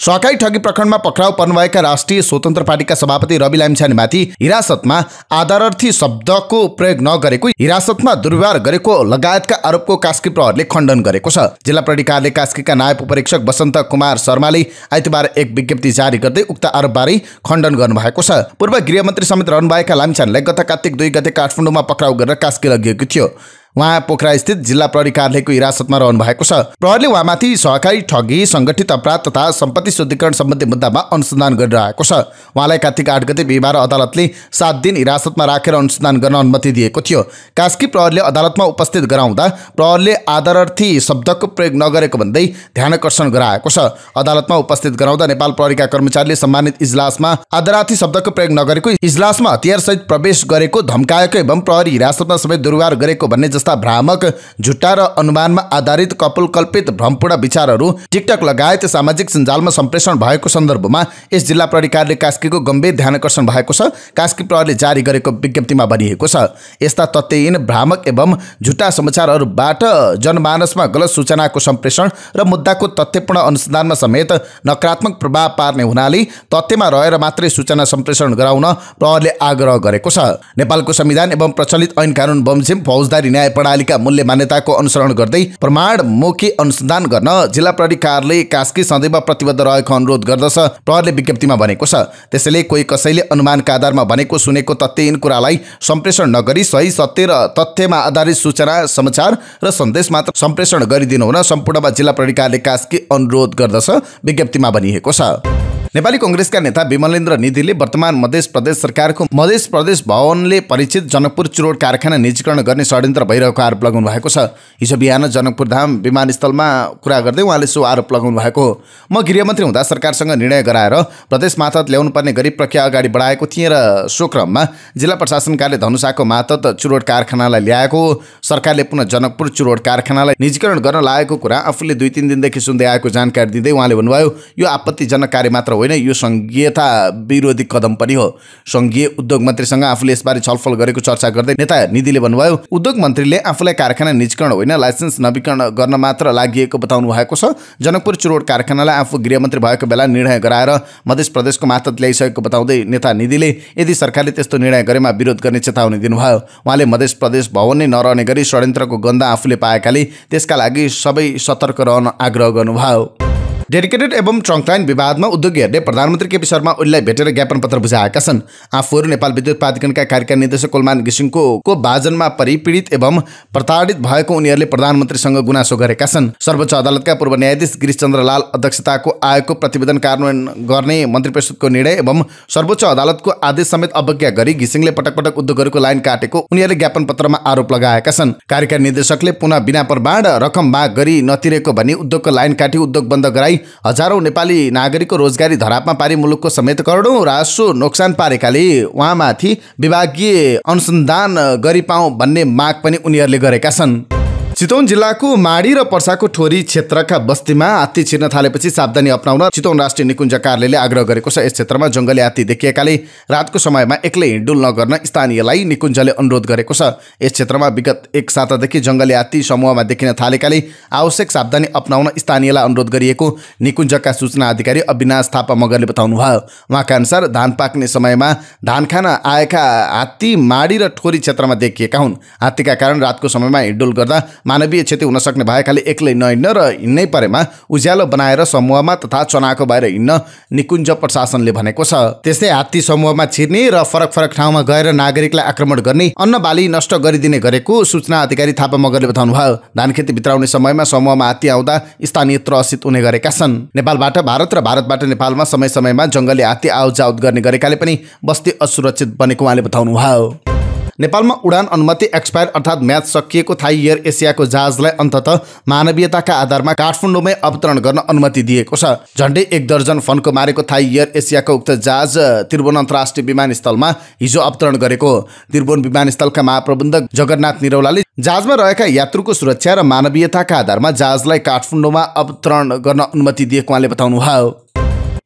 सहकारी ठगी प्रकरणमा पक्राउ पर्नुभएका राष्ट्रिय स्वतन्त्र पार्टीका सभापति रवि लामिछानेमाथि हिरासतमा आधारार्थी शब्दको प्रयोग नगरेको हिरासतमा दुर्व्यवहार गरेको लगायतका आरोपको कास्की प्रहरले खण्डन गरेको छ जिल्ला प्रहरी कार्यालय कास्कीका नायब उपरीक्षक वसन्त कुमार शर्माले आइतबार एक विज्ञप्ति जारी गर्दै उक्त आरोपबारे खण्डन गर्नुभएको छ पूर्व गृहमन्त्री समेत रहनुभएका लामिछानेलाई गत कार्तिक दुई गते काठमाडौँमा पक्राउ गरेर कास्की लगिएको थियो उहाँ पोखरा स्थित जिल्ला प्रहरी कार्यालयको हिरासतमा रहनु भएको छ प्रहरीले उहाँमाथि सहकारी ठगी सङ्गठित अपराध तथा सम्पत्ति शुद्धिकरण सम्बन्धी मुद्दामा अनुसन्धान गरिरहेको छ उहाँलाई कार्तिक आठ गते बिहिबार अदालतले सात दिन हिरासतमा राखेर अनुसन्धान गर्न अनुमति दिएको थियो कास्की प्रहरीले अदालतमा उपस्थित गराउँदा प्रहरीले आदरार्थी शब्दको प्रयोग नगरेको भन्दै ध्यानकर्षण गराएको छ अदालतमा उपस्थित गराउँदा नेपाल प्रहरीका कर्मचारीले सम्मानित इजलासमा आदरार्थी शब्दको प्रयोग नगरेको इजलासमा हतियारसहित प्रवेश गरेको धम्काएको एवं प्रहरी हिरासतमा समेत दुर्व्यवहार गरेको भन्ने जस्ता भ्रामक झुट्टा र अनुमानमा आधारित कपुल कल्पित भ्रमपूर्ण विचारहरू टिकटक लगायत सामाजिक सञ्जालमा सम्प्रेषण भएको सन्दर्भमा यस जिल्ला प्रहरी कास्कीको गम्भीर ध्यानकर्षण भएको छ कास्की प्रहरीले जारी गरेको विज्ञप्तिमा भनिएको छ यस्ता तथ्यहीन भ्रामक एवं झुट्टा समाचारहरूबाट जनमानसमा गलत सूचनाको सम्प्रेषण र मुद्दाको तथ्यपूर्ण अनुसन्धानमा समेत नकारात्मक प्रभाव पार्ने हुनाले तथ्यमा रहेर मात्रै सूचना सम्प्रेषण गराउन प्रहरीले आग्रह गरेको छ नेपालको संविधान एवं प्रचलित ऐन कानुन बमझिम फौजदारी न्याय प्रणालीका मूल्य मान्यताको अनुसरण गर्दै प्रमाणमुखी अनुसन्धान गर्न जिल्ला प्रहरी कास्की सदैव प्रतिबद्ध रहेको अनुरोध गर्दछ प्रहरले विज्ञप्तिमा भनेको छ त्यसैले कोही कसैले अनुमानका आधारमा भनेको सुनेको तथ्यहीन कुरालाई सम्प्रेषण नगरी सही सत्य र तथ्यमा आधारित सूचना समाचार र सन्देश मात्र सम्प्रेषण गरिदिनु हुन सम्पूर्णमा जिल्ला प्रहरी कास्की अनुरोध गर्दछ विज्ञप्तिमा भनिएको छ नेपाली कङ्ग्रेसका नेता विमलेन्द्र निधिले वर्तमान मध्य प्रदेश सरकारको मध्य प्रदेश भवनले परिचित जनकपुर चुरोड कारखाना निजीकरण गर्ने षड्यन्त्र भइरहेको आरोप लगाउनु भएको छ हिजो बिहान जनकपुर धाम विमानस्थलमा कुरा गर्दै उहाँले सो आरोप लगाउनु भएको हो म गृहमन्त्री हुँदा सरकारसँग निर्णय गराएर प्रदेश मातहत पर्ने गरी प्रक्रिया अगाडि बढाएको थिएँ र सो क्रममा जिल्ला प्रशासन कार्य धनुषाको मातहत चुरोड कारखानालाई ल्याएको सरकारले पुनः जनकपुर चुरोड कारखानालाई निजीकरण गर्न लागेको कुरा आफूले दुई तिन दिनदेखि सुन्दै आएको जानकारी दिँदै उहाँले भन्नुभयो यो आपत्तिजनक कार्य मात्र हो होइन यो सङ्घीयता विरोधी कदम पनि हो सङ्घीय उद्योग मन्त्रीसँग आफूले यसबारे छलफल गरेको चर्चा गर्दै नेता निधिले भन्नुभयो उद्योग मन्त्रीले आफूलाई कारखाना निजीकरण होइन लाइसेन्स नवीकरण गर्न मात्र लागि बताउनु भएको छ जनकपुर चुरोड कारखानालाई आफू गृहमन्त्री भएको बेला निर्णय गराएर मध्य प्रदेशको मातत ल्याइसकेको बताउँदै नेता निधिले यदि सरकारले त्यस्तो निर्णय गरेमा विरोध गर्ने चेतावनी दिनुभयो उहाँले मध्य प्रदेश भवन नै नरहने गरी षड्यन्त्रको गन्ध आफूले पाएकाले त्यसका लागि सबै सतर्क रहन आग्रह गर्नुभयो डेडिकेटेड एवं ट्रङ्कलाइन विवादमा उद्योगीहरूले प्रधानमन्त्री केपी शर्मा ओलीलाई भेटेर ज्ञापन पत्र बुझाएका छन् आफूहरू नेपाल विद्युत प्राधिकरणका कार्यकारी निर्देशक कोलमान घिसिङको को बाजनमा परिपीडित एवं प्रताडित भएको उनीहरूले प्रधानमन्त्रीसँग गुनासो गरेका छन् सर्वोच्च अदालतका पूर्व न्यायाधीश चन्द्र लाल अध्यक्षताको आयोगको प्रतिवेदन कार्यान्वयन गर्ने मन्त्री परिषदको निर्णय एवं सर्वोच्च अदालतको आदेश समेत अवज्ञा गरी घिसिङले पटक पटक उद्योगहरूको लाइन काटेको उनीहरूले ज्ञापन पत्रमा आरोप लगाएका छन् कार्यकारी निर्देशकले पुनः बिना प्रमाण रकम माग गरी नतिरेको भनी उद्योगको लाइन काटी उद्योग बन्द गराई सरकारलाई हजारौँ नेपाली नागरिकको रोजगारी धरापमा पारी मुलुकको समेत करोडौँ राजस्व नोक्सान पारेकाले उहाँमाथि विभागीय अनुसन्धान गरिपाउँ भन्ने माग पनि उनीहरूले गरेका छन् चितौन जिल्लाको माडी र पर्साको ठोरी क्षेत्रका बस्तीमा हात्ती छिर्न थालेपछि सावधानी अप्नाउन चितौन राष्ट्रिय निकुञ्ज कार्यालयले आग्रह गरेको छ यस क्षेत्रमा जङ्गली हात्ती देखिएकाले रातको समयमा एक्लै हिँडुल नगर्न स्थानीयलाई निकुञ्जले अनुरोध गरेको छ यस क्षेत्रमा विगत एक सातादेखि जङ्गली हात्ती समूहमा देखिन थालेकाले आवश्यक सावधानी अप्नाउन स्थानीयलाई अनुरोध गरिएको निकुञ्जका सूचना अधिकारी अविनाश थापा मगरले बताउनुभयो उहाँका अनुसार धान पाक्ने समयमा धान खान आएका हात्ती माडी र ठोरी क्षेत्रमा देखिएका हुन् हात्तीका कारण रातको समयमा हिँडुल गर्दा मानवीय क्षति हुन सक्ने भएकाले एक्लै नहिँड्न र हिँड्नै परेमा उज्यालो बनाएर समूहमा तथा चनाको बाहिर हिँड्न निकुञ्ज प्रशासनले भनेको छ त्यस्तै हात्ती समूहमा छिर्ने र फरक फरक ठाउँमा गएर नागरिकलाई आक्रमण गर्ने अन्न बाली नष्ट गरिदिने गरेको सूचना अधिकारी थापा मगरले बताउनुभयो धान खेती भित्राउने समयमा समूहमा हात्ती आउँदा स्थानीय त्रसित हुने गरेका छन् नेपालबाट भारत र भारतबाट नेपालमा समय समयमा जङ्गली हात्ती आउजाउत गर्ने गरेकाले पनि बस्ती असुरक्षित बनेको उहाँले बताउनु भयो नेपालमा उडान अनुमति एक्सपायर अर्थात् म्याच सकिएको थाई एयर एसियाको जहाजलाई अन्तत मानवीयताका आधारमा काठमाडौँमै अवतरण गर्न अनुमति दिएको छ झन्डै एक दर्जन फन्को मारेको थाई एयर एसियाको उक्त जहाज त्रिभुवन अन्तर्राष्ट्रिय विमानस्थलमा हिजो अवतरण गरेको त्रिभुवन विमानस्थलका महाप्रबन्धक जगन्नाथ निरौलाले जहाजमा रहेका यात्रुको सुरक्षा र मानवीयताका आधारमा जहाजलाई काठमाडौँमा अवतरण गर्न अनुमति दिएको उहाँले बताउनुभयो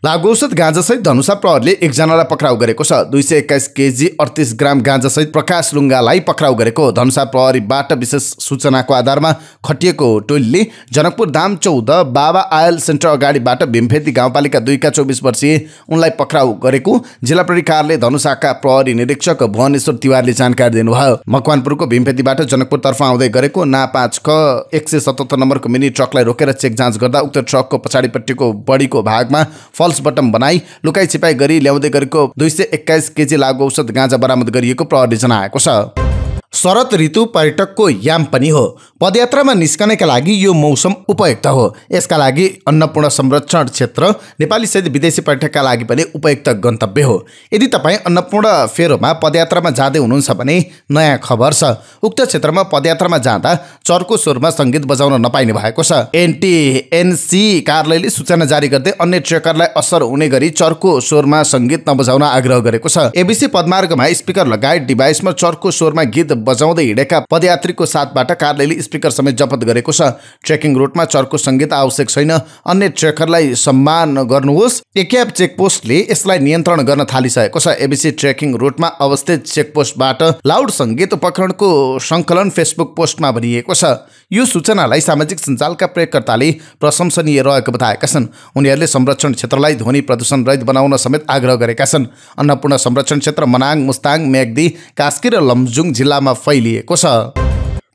लागौषध गाँजासहित धनुषा प्रहरले एकजनालाई पक्राउ गरेको छ दुई सय एक्काइस केजी अडतिस ग्राम गाँजासहित प्रकाश लुङ्गालाई पक्राउ गरेको धनुषा प्रहरीबाट विशेष सूचनाको आधारमा खटिएको टोलीले जनकपुर धाम चौध बाबा आयल सेन्टर अगाडिबाट भीमफेती गाउँपालिका दुईका चौबिस वर्षीय उनलाई पक्राउ गरेको जिल्ला प्रहरी धनुषाका प्रहरी निरीक्षक भुवनेश्वर तिवारीले जानकारी दिनुभयो मकवानपुरको भीमफेतीबाट जनकपुरतर्फ आउँदै गरेको ना पाँच क एक सय सतहत्तर नम्बरको मिनी ट्रकलाई रोकेर चेक जाँच गर्दा उक्त ट्रकको पछाडिपट्टिको बढीको भागमा फल्स बटम बनाई लुकाई छिपाई करी लिया दुई सौ एक्काईस केजी लागू औषध गांजा बरामद कर प्रहरी जनाएको शरद ऋतु पर्यटकको याम पनि हो पदयात्रामा निस्कनेका लागि यो मौसम उपयुक्त हो यसका लागि अन्नपूर्ण संरक्षण क्षेत्र नेपाली सहित विदेशी पर्यटकका लागि पनि उपयुक्त गन्तव्य हो यदि तपाईँ अन्नपूर्ण फेरोमा पदयात्रामा जाँदै हुनुहुन्छ भने नयाँ खबर छ उक्त क्षेत्रमा पदयात्रामा जाँदा चर्को स्वरमा सङ्गीत बजाउन नपाइने भएको छ एनटिएनसी कार्यालयले सूचना जारी गर्दै अन्य ट्रेकरलाई असर हुने गरी चर्को स्वरमा सङ्गीत नबजाउन आग्रह गरेको छ एबिसी पदमार्गमा स्पिकर लगायत डिभाइसमा चर्को स्वरमा गीत बजाउँदै हिँडेका पदयात्रीको साथबाट कार्यालयले स्पिकर समेत जपत गरेको छ ट्रेकिङ रोडमा चर्को संगीत आवश्यक छैन अन्य ट्रेकरलाई सम्मान गर्नुहोस् एक्याप चेकपोस्टले यसलाई नियन्त्रण गर्न थालिसकेको छ एबिसी ट्रेकिङ रोडमा अवस्थित चेकपोस्टबाट लाउड सङ्गीत उपकरणको सङ्कलन फेसबुक पोस्टमा भनिएको छ यो सूचनालाई सामाजिक सञ्जालका प्रयोगकर्ताले प्रशंसनीय रहेको बताएका छन् उनीहरूले संरक्षण क्षेत्रलाई ध्वनि प्रदूषण रहित बनाउन समेत आग्रह गरेका छन् अन्नपूर्ण संरक्षण क्षेत्र मनाङ मुस्ताङ मेग्दी कास्की र लमजुङ जिल्लामा फैलिएको छ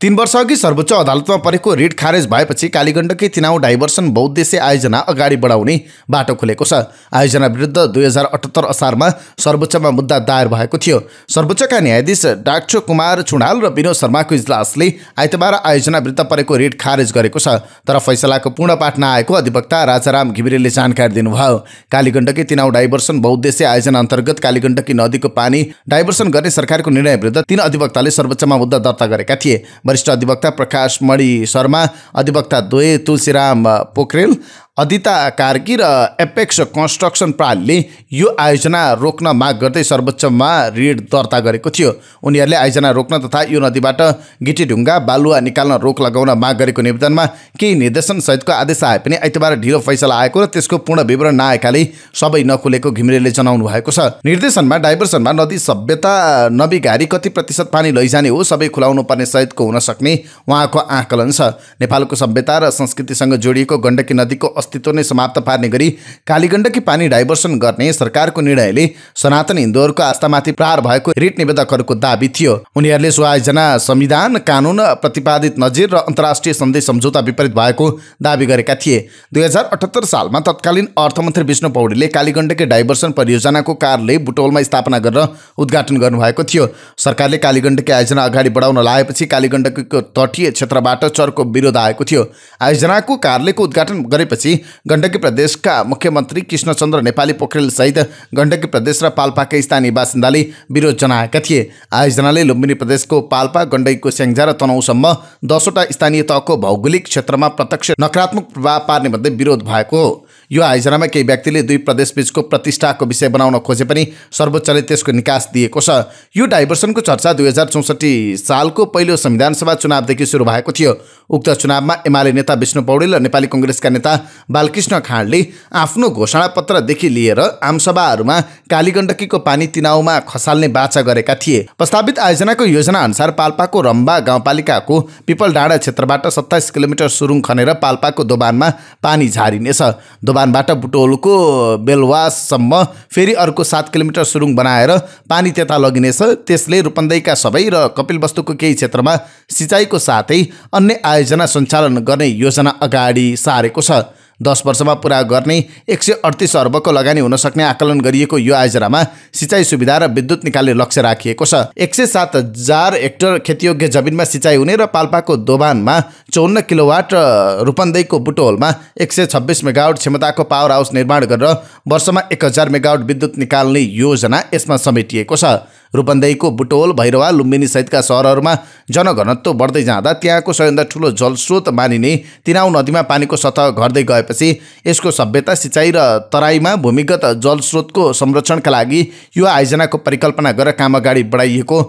तीन अघि सर्वोच्च अदालतमा परेको रिट खारेज भएपछि कालीगण्डकी तिनाउ डाइभर्सन बहुद्देश्य आयोजना अगाडि बढाउने बाटो खुलेको छ आयोजना विरुद्ध दुई हजार अठहत्तर असारमा सर्वोच्चमा मुद्दा दायर भएको थियो सर्वोच्चका न्यायाधीश डाक्टर कुमार चुणाल र विनोद शर्माको इजलासले आइतबार आयोजना विरुद्ध परेको रिट खारेज गरेको छ तर फैसलाको पूर्ण पाठ नआएको अधिवक्ता राजाराम घिमिरेले जानकारी दिनुभयो कालीगण्डकी तिनाउ डाइभर्सन बहुद्देश्य आयोजना अन्तर्गत कालीगण्डकी नदीको पानी डाइभर्सन गर्ने सरकारको निर्णय विरुद्ध तीन अधिवक्ताले सर्वोच्चमा मुद्दा दर्ता गरेका थिए वरिष्ठ अधिवक्ता प्रकाश मणि शर्मा अधिवक्ता द्वे तुलसीराम पोखरेल अदिता कार्की र एपेक्स कन्स्ट्रक्सन प्रालले यो आयोजना रोक्न माग गर्दै सर्वोच्चमा ऋण दर्ता गरेको थियो उनीहरूले आयोजना रोक्न तथा यो नदीबाट गिटी ढुङ्गा बालुवा निकाल्न रोक लगाउन माग गरेको निवेदनमा केही निर्देशन सहितको आदेश आए पनि आइतबार ढिलो फैसला आएको र त्यसको पूर्ण विवरण नआएकाले सबै नखुलेको घिमिरेले जनाउनु भएको छ निर्देशनमा डाइभर्सनमा नदी सभ्यता नबिघारी कति प्रतिशत पानी लैजाने हो सबै खुलाउनु पर्ने सहितको हुन सक्ने उहाँको आकलन छ नेपालको सभ्यता र संस्कृतिसँग जोडिएको गण्डकी नदीको अस्तित्व नै समाप्त पार्ने गरी कालीगण्डकी पानी डाइभर्सन गर्ने सरकारको निर्णयले सनातन हिन्दूहरूको आस्थामाथि प्रहार भएको रिट निवेदकहरूको दावी थियो उनीहरूले सो आयोजना संविधान कानुन प्रतिपादित नजिर र अन्तर्राष्ट्रिय सन्धि सम्झौता विपरीत भएको दावी गरेका थिए दुई हजार अठहत्तर सालमा तत्कालीन अर्थमन्त्री विष्णु पौडेलले कालीगण्डकी डाइभर्सन परियोजनाको कारले बुटोलमा स्थापना गरेर उद्घाटन गर्नुभएको थियो सरकारले कालीगण्डकी आयोजना अगाडि बढाउन लागेपछि कालीगण्डकीको तटीय क्षेत्रबाट चरको विरोध आएको थियो आयोजनाको कार्यालयको उद्घाटन गरेपछि गण्डकी प्रदेशका मुख्यमन्त्री कृष्णचन्द्र नेपाली पोखरेलसहित गण्डकी प्रदेश र पाल्पाकै स्थानीय बासिन्दाले विरोध जनाएका थिए आयोजनाले लुम्बिनी प्रदेशको पाल्पा गण्डकीको स्याङ्जा र तनहुसम्म दसवटा स्थानीय तहको भौगोलिक क्षेत्रमा प्रत्यक्ष नकारात्मक प्रभाव पार्ने भन्दै विरोध भएको हो यो आयोजनामा केही व्यक्तिले दुई प्रदेशबीचको प्रतिष्ठाको विषय बनाउन खोजे पनि सर्वोच्चले त्यसको निकास दिएको छ यो डाइभर्सनको चर्चा दुई हजार चौसठी सालको पहिलो संविधान सभा चुनावदेखि सुरु भएको थियो उक्त चुनावमा एमाले नेता विष्णु पौडेल र नेपाली कङ्ग्रेसका नेता बालकृष्ण खाँडले आफ्नो घोषणापत्रदेखि लिएर आमसभाहरूमा कालीगण्डकीको पानी तिनाउमा खसाल्ने बाचा गरेका थिए प्रस्तावित आयोजनाको योजना अनुसार पाल्पाको रम्बा गाउँपालिकाको पिपल डाँडा क्षेत्रबाट सत्ताइस किलोमिटर सुरुङ खनेर पाल्पाको दोबानमा पानी झारिनेछ दोबान बुटोलुको बुटोलको बेलवाससम्म फेरि अर्को सात किलोमिटर सुरुङ बनाएर पानी त्यता लगिनेछ त्यसले रूपन्दैका सबै र कपिलवस्तुको केही क्षेत्रमा सिँचाइको साथै अन्य आयोजना सञ्चालन गर्ने योजना अगाडि सारेको छ दस वर्षमा पुरा गर्ने एक सय अडतिस अर्बको लगानी हुन सक्ने आकलन गरिएको यो आयोजनामा सिँचाइ सुविधा र विद्युत निकाल्ने लक्ष्य राखिएको छ एक सय सात हजार हेक्टर खेतीयोग्य जमिनमा सिँचाइ हुने र पाल्पाको दोभानमा चौन्न किलोवाट र रूपन्देहीको बुटोहोलमा एक सय छब्बिस मेगावट क्षमताको पावर हाउस निर्माण गरेर वर्षमा एक हजार मेगावट विद्युत निकाल्ने योजना यसमा समेटिएको छ रूपन्देहीको बुटोल भैरवा लुम्बिनी सहितका सहरहरूमा जनघनत्व बढ्दै जाँदा त्यहाँको सबैभन्दा ठुलो जलस्रोत मानिने तिनाउ नदीमा पानीको सतह घट्दै गएपछि यसको सभ्यता सिँचाइ र तराईमा भूमिगत जलस्रोतको संरक्षणका लागि यो आयोजनाको परिकल्पना गरेर काम अगाडि बढाइएको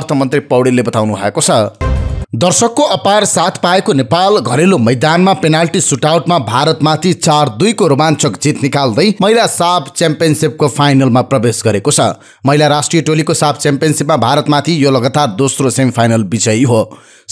अर्थमन्त्री पौडेलले बताउनु भएको छ दर्शकको अपार साथ पाएको नेपाल घरेलु मैदानमा पेनाल्टी सुटआउटमा भारतमाथि चार दुईको रोमाञ्चक जित निकाल्दै महिला साफ च्याम्पियनसिपको फाइनलमा प्रवेश गरेको छ महिला राष्ट्रिय टोलीको साप च्याम्पियनसिपमा भारतमाथि यो लगातार दोस्रो सेमिफाइनल विजयी हो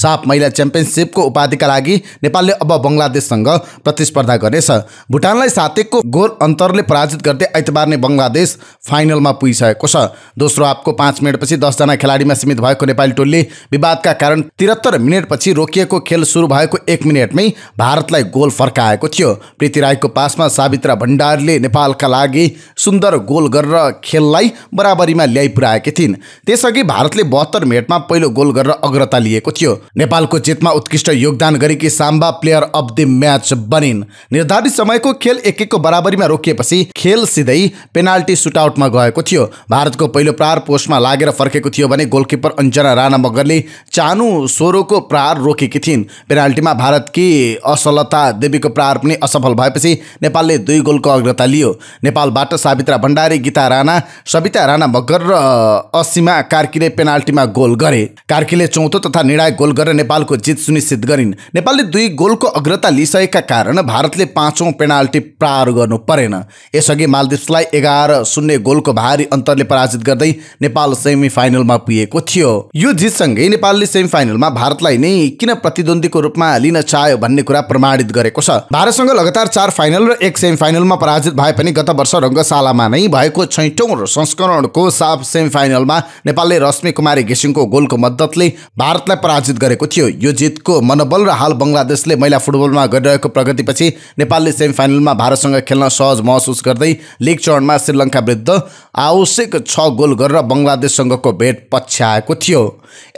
साप महिला च्याम्पियनसिपको उपाधिका लागि नेपालले अब बङ्गलादेशसँग प्रतिस्पर्धा गर्नेछ भुटानलाई सातेको गोल अन्तरले पराजित गर्दै आइतबार नै बङ्गलादेश फाइनलमा पुगिसकेको छ दोस्रो आपको पाँच मिनटपछि दसजना खेलाडीमा सीमित भएको नेपाली टोलीले विवादका कारण त्रिहत्तर सतहत्तर मिनटपछि रोकिएको खेल सुरु भएको एक मिनटमै भारतलाई गोल फर्काएको थियो प्रीति राईको पासमा सावित्रा भण्डारीले नेपालका लागि सुन्दर गोल गरेर खेललाई बराबरीमा ल्याइ पुर्याएकी थिइन् त्यसअघि भारतले बहत्तर मिनटमा पहिलो गोल गरेर अग्रता लिएको थियो नेपालको जितमा उत्कृष्ट योगदान गरेकी Samba player of the match बनिन् निर्धारित समयको खेल एक एकको बराबरीमा रोकिएपछि खेल सिधै पेनाल्टी सुटआउटमा गएको थियो भारतको पहिलो प्रार पोस्टमा लागेर फर्केको थियो भने गोलकिपर अञ्जना राणा मगरले चानु सोरो को प्रहार रोकेकी थिइन् पेनाल्टीमा भारतकी असलता देवीको प्रहार पनि असफल भएपछि नेपालले दुई गोलको अग्रता लियो नेपालबाट साबित्रा भण्डारी गीता राणा सविता राणा मगर र असीमा कार्कीले पेनाल्टीमा गोल गरे कार्कीले चौथो तथा निर्णायक गोल गरेर नेपालको जित सुनिश्चित गरिन् नेपालले दुई गोलको अग्रता लिइसकेका कारण भारतले पाँचौँ पेनाल्टी प्रहार गर्नु परेन यसअघि मालदिप्सलाई एघार शून्य गोलको भारी अन्तरले पराजित गर्दै नेपाल सेमी फाइनलमा पुगेको थियो यो जितसँगै नेपालले सेमी फाइनलमा भारतलाई नै किन प्रतिद्वन्दीको रूपमा लिन चाह्यो भन्ने कुरा प्रमाणित गरेको छ भारतसँग लगातार चार फाइनल र एक सेमी फाइनलमा पराजित भए पनि गत वर्ष रङ्गशालामा नै भएको छैटौँ संस्करणको साफ सेमी फाइनलमा नेपालले रश्मि कुमारी घिसिङको गोलको मद्दतले भारतलाई पराजित गरेको थियो यो जितको मनोबल र हाल बङ्गलादेशले महिला फुटबलमा गरिरहेको प्रगतिपछि नेपालले सेमिफाइनलमा भारतसँग खेल्न सहज महसुस गर्दै लिग चरणमा श्रीलङ्का विरुद्ध आवश्यक छ गोल गरेर बङ्गलादेशसँगको भेट पछ्याएको थियो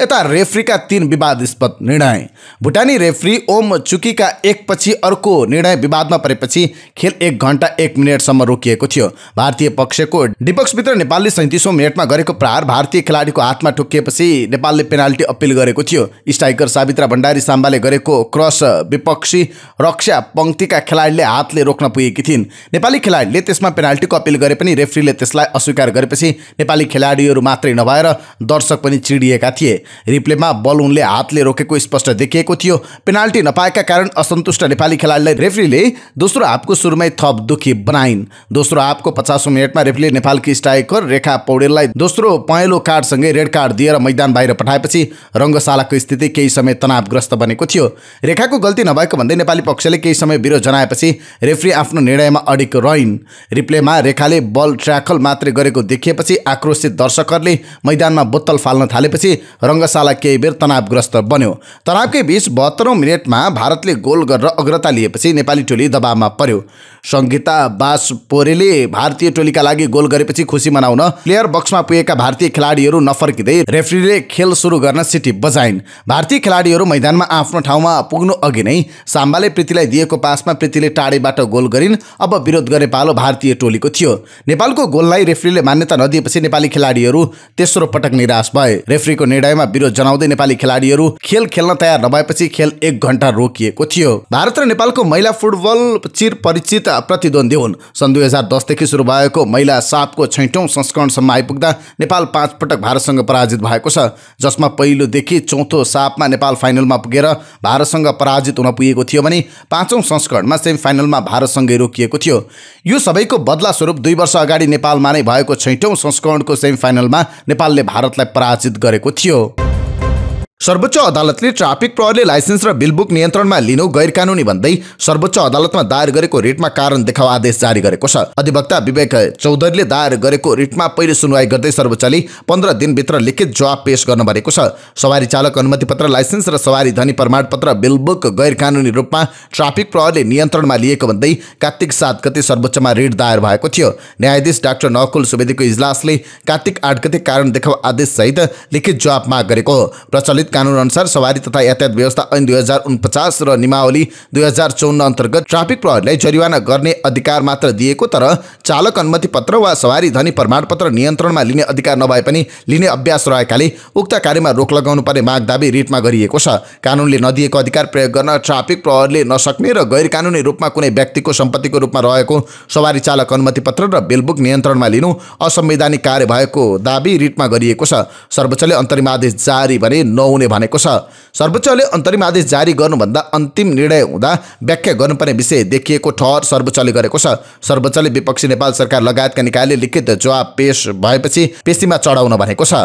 यता रेफ्रीका तीन विवादस्पद निर्णय भुटानी रेफ्री ओम चुकीका एकपछि अर्को निर्णय विवादमा परेपछि खेल एक घन्टा एक मिनटसम्म रोकिएको थियो भारतीय पक्षको डिपक्सभित्र नेपालले सैतिसौँ मिनटमा गरेको प्रहार भारतीय खेलाडीको हातमा ठोकिएपछि नेपालले पेनाल्टी अपिल गरेको थियो स्ट्राइकर साबित्रा भण्डारी साम्बाले गरेको क्रस विपक्षी रक्षा पङ्क्तिका खेलाडीले हातले रोक्न पुगेकी थिइन् नेपाली खेलाडीले त्यसमा पेनाल्टीको अपिल गरे पनि रेफ्रीले त्यसलाई अस्वीकार गरेपछि नेपाली खेलाडीहरू मात्रै नभएर दर्शक पनि चिडिएका थिए थिए रिप्लेमा बल उनले हातले रोकेको स्पष्ट देखिएको थियो पेनाल्टी नपाएका कारण असन्तुष्ट नेपाली खेलाडीलाई रेफ्रीले दोस्रो हाफको सुरुमै थप दुखी बनाइन् दोस्रो हाफको पचासौँ मिनटमा रेफ्रीले नेपालकी स्ट्राइकर रेखा पौडेललाई दोस्रो पहेँलो कार्डसँगै रेड कार्ड दिएर मैदान बाहिर पठाएपछि रङ्गशालाको स्थिति केही समय तनावग्रस्त बनेको थियो रेखाको गल्ती नभएको भन्दै नेपाली पक्षले केही समय विरोध जनाएपछि रेफ्री आफ्नो निर्णयमा अडिक रहन् रिप्लेमा रेखाले बल ट्र्याकल मात्रै गरेको देखिएपछि आक्रोशित दर्शकहरूले मैदानमा बोतल फाल्न थालेपछि रङ्गशाला केही बेर तनावग्रस्त बन्यो तनावकै बिच बहत्तरौँ मिनटमा भारतले गोल गरेर अग्रता लिएपछि नेपाली टोली दबावमा पर्यो सङ्गीता बास पोरेले भारतीय टोलीका लागि गोल गरेपछि खुसी मनाउन प्लेयर बक्समा पुगेका भारतीय खेलाडीहरू नफर्किँदै रेफ्रीले खेल सुरु गर्न सिटी बजाइन् भारतीय खेलाडीहरू मैदानमा आफ्नो ठाउँमा पुग्नु अघि नै साम्बाले प्रीतिलाई दिएको पासमा प्रीतिले टाढेबाट गोल गरिन् अब विरोध गर्ने पालो भारतीय टोलीको थियो नेपालको गोललाई रेफ्रीले मान्यता नदिएपछि नेपाली खेलाडीहरू तेस्रो पटक निराश भए रेफ्रीको निर्णयमा विरोध जनाउँदै नेपाली खेलाडीहरू खेल खेल्न तयार नभएपछि खेल एक घन्टा रोकिएको थियो भारत र नेपालको महिला फुटबल चिर परिचित दलका प्रतिद्वन्दी हुन् सन् दुई हजार दसदेखि सुरु भएको महिला सापको छैटौँ संस्करणसम्म आइपुग्दा नेपाल पाँच पटक भारतसँग पराजित भएको छ जसमा पहिलोदेखि चौथो सापमा नेपाल फाइनलमा पुगेर भारतसँग पराजित हुन पुगेको थियो भने पाँचौँ संस्करणमा सेमी फाइनलमा भारतसँगै रोकिएको थियो यो सबैको बदला स्वरूप दुई वर्ष अगाडि नेपालमा नै भएको छैटौँ संस्करणको सेमिफाइनलमा नेपालले भारतलाई पराजित गरेको थियो सर्वोच्च अदालतले ट्राफिक प्रहरले लाइसेन्स र बिलबुक नियन्त्रणमा लिनु गैर कानुनी भन्दै सर्वोच्च अदालतमा दायर गरेको रिटमा कारण देखाउ आदेश जारी गरेको छ अधिवक्ता विवेक चौधरीले दायर गरेको रिटमा पहिलो सुनवाई गर्दै सर्वोच्चले पन्ध्र दिनभित्र लिखित जवाब पेश गर्न भनेको छ सवारी चालक अनुमति पत्र लाइसेन्स र सवारी धनी प्रमाणपत्र बिलबुक गैर कानुनी रूपमा ट्राफिक प्रहरले नियन्त्रणमा लिएको भन्दै कार्तिक सात गते सर्वोच्चमा रिट दायर भएको थियो न्यायाधीश डाक्टर नकुल सुवेदीको इजलासले कार्तिक आठ गते कारण देखाउ सहित लिखित जवाब माग गरेको प्रचलित कानुन अनुसार सवारी तथा यातायात व्यवस्था ऐन दुई हजार उनपचास र निमावली दुई हजार चौन्न अन्तर्गत ट्राफिक प्रहरीलाई जरिवाना गर्ने अधिकार मात्र दिएको तर चालक अनुमति पत्र वा सवारी धनी प्रमाणपत्र नियन्त्रणमा लिने अधिकार नभए पनि लिने अभ्यास रहेकाले उक्त कार्यमा रोक लगाउनु पर्ने माग दावी रिटमा गरिएको छ कानुनले नदिएको अधिकार प्रयोग गर्न ट्राफिक प्रहरीले नसक्ने र गैर कानुनी रूपमा कुनै व्यक्तिको सम्पत्तिको रूपमा रहेको सवारी चालक अनुमति पत्र र बेलबुक नियन्त्रणमा लिनु असंवैधानिक कार्य भएको दावी रिटमा गरिएको छ सर्वोच्चले अन्तरिम आदेश जारी भने नौ हुने भनेको छ सर्वोच्चले अन्तरिम आदेश जारी गर्नुभन्दा अन्तिम निर्णय हुँदा व्याख्या गर्नुपर्ने विषय देखिएको ठहर सर्वोच्चले गरेको छ सर्वोच्चले विपक्षी नेपाल सरकार लगायतका निकायले लिखित जवाब पेश भएपछि पेशीमा चढाउन भनेको छ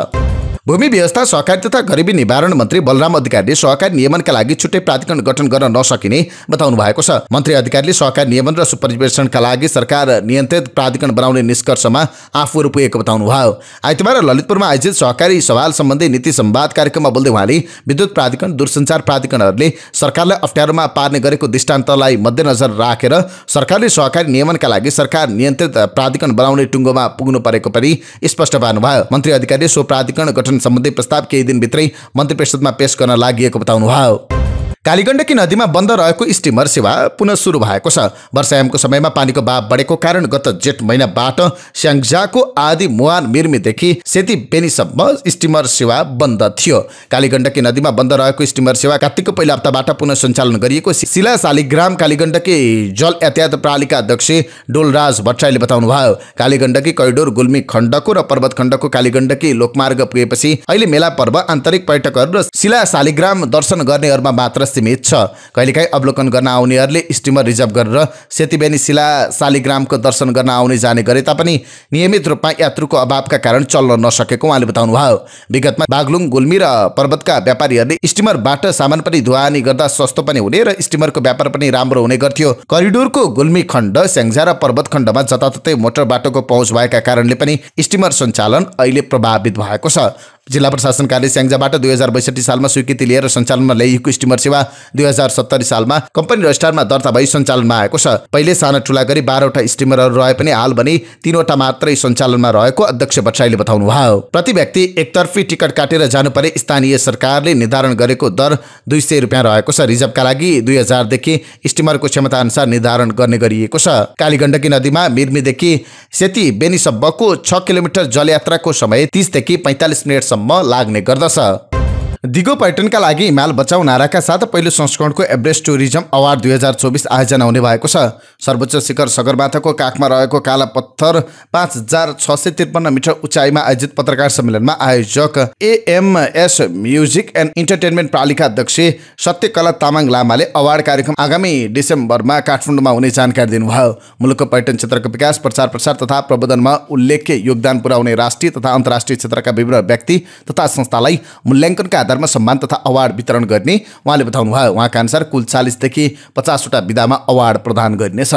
भूमि व्यवस्था सहकारी तथा गरिबी निवारण मन्त्री बलराम अधिकारीले सहकारी नियमनका लागि छुट्टै प्राधिकरण गठन गर्न नसकिने बताउनु भएको छ मन्त्री अधिकारीले सहकारी नियमन र सुपरिवेक्षणका लागि सरकार नियन्त्रित प्राधिकरण बनाउने निष्कर्षमा आफूहरू पुगेको भयो आइतबार ललितपुरमा आयोजित सहकारी सवाल सम्बन्धी नीति सम्वाद कार्यक्रममा बोल्दै उहाँले विद्युत प्राधिकरण दूरसञ्चार प्राधिकरणहरूले सरकारलाई अप्ठ्यारोमा पार्ने गरेको दृष्टान्तलाई मध्यनजर राखेर सरकारले सहकारी नियमनका लागि सरकार नियन्त्रित प्राधिकरण बनाउने टुङ्गोमा पुग्नु परेको पनि स्पष्ट पार्नुभयो मन्त्री अधिकारीले सो प्राधिकरण गठन संबंधी प्रस्ताव कई दिन मंत्रिपरिषद में पेश लगे बताने भाव कालीगण्डकी नदीमा बन्द रहेको स्टिमर सेवा पुनः सुरु भएको छ वर्षायामको समयमा पानीको भाव बढेको कारण गत जेठ महिनाबाट स्याङ्जाको आदि मुहान मिर्मीदेखि सेती बेनीसम्म स्टिमर सेवा बन्द थियो कालीगण्डकी नदीमा बन्द रहेको स्टिमर सेवा कार्तिकको पहिलो हप्ताबाट पुनः सञ्चालन गरिएको शिला शालिग्राम कालीगण्डकी जल यातायात प्रणालीका अध्यक्ष डोलराज भट्टराईले बताउनुभयो कालीगण्डकी कैडोर गुल्मी खण्डको र पर्वत खण्डको कालीगण्डकी लोकमार्ग पुगेपछि अहिले मेला पर्व आन्तरिक पर्यटकहरू र शिला शालिग्राम दर्शन गर्नेहरूमा मात्र सीमित छ कहिलेकाहीँ अवलोकन गर्न आउनेहरूले स्टिमर रिजर्भ गरेर सेतीबेनी शिला शालिग्रामको दर्शन गर्न आउने जाने गरे तापनि नियमित रूपमा यात्रुको अभावका कारण चल्न नसकेको उहाँले बताउनुभयो विगतमा बागलुङ गुल्मी र पर्वतका व्यापारीहरूले स्टिमरबाट सामान पनि धुवानी गर्दा सस्तो पनि हुने र स्टिमरको व्यापार पनि राम्रो हुने गर्थ्यो करिडोरको गुल्मी खण्ड स्याङ्जा र पर्वत खण्डमा जताततै मोटर बाटोको पहुँच भएका कारणले पनि स्टिमर सञ्चालन अहिले प्रभावित भएको छ जिल्ला प्रशासन कार्य स्याङ्जाबाट दुई हजार बैसठी सालमा स्वीकृति लिएर सञ्चालनमा ल्याइएको स्टिमर सेवा दुई हजार सत्तरी सालमा कम्पनी रजिस्टारमा दर्ता भई सञ्चालनमा आएको छ पहिले साना ठुला गरी बाह्रवटा स्टिमरहरू रहे पनि हाल भने तिनवटा मात्रै सञ्चालनमा रहेको अध्यक्ष भट्टराईले बताउनु भयो प्रति व्यक्ति एकतर्फी टिकट काटेर जानु परे स्थानीय सरकारले निर्धारण गरेको दर दुई सय रुपियाँ रहेको छ रिजर्भका लागि दुई हजारदेखि स्टिमरको क्षमता अनुसार निर्धारण गर्ने गरिएको छ कालीगण्डकी नदीमा मिर्मीदेखि सेती बेनीसम्मको छ किलोमिटर जलयात्राको समय तिसदेखि पैँतालिस मिनटसम्म सम्म लाग्ने गर्दछ दिगो पर्यटनका लागि हिमाल बचाउ नाराका साथ पहिलो संस्करणको एभरेस्ट टुरिज्म अवार्ड दुई हजार चौबिस आयोजना हुने भएको छ सर्वोच्च शिखर सगरमाथाको काखमा रहेको काला पत्थर पाँच हजार छ सय त्रिपन्न मिटर उचाइमा आयोजित पत्रकार सम्मेलनमा आयोजक एएमएस म्युजिक एन्ड इन्टरटेनमेन्ट प्रालीका अध्यक्ष सत्यकला तामाङ लामाले अवार्ड कार्यक्रम आगामी डिसेम्बरमा काठमाडौँमा हुने जानकारी दिनुभयो मुलुकको पर्यटन क्षेत्रको विकास प्रचार प्रसार तथा प्रबन्धनमा उल्लेख्य योगदान पुर्याउने राष्ट्रिय तथा अन्तर्राष्ट्रिय क्षेत्रका विभिन्न व्यक्ति तथा संस्थालाई मूल्याङ्कनका आधारमा सम्मान तथा अवार्ड वितरण गर्ने उहाँले बताउनुभयो उहाँका अनुसार कुल चालिसदेखि पचासवटा विधामा अवार्ड प्रदान गरिनेछ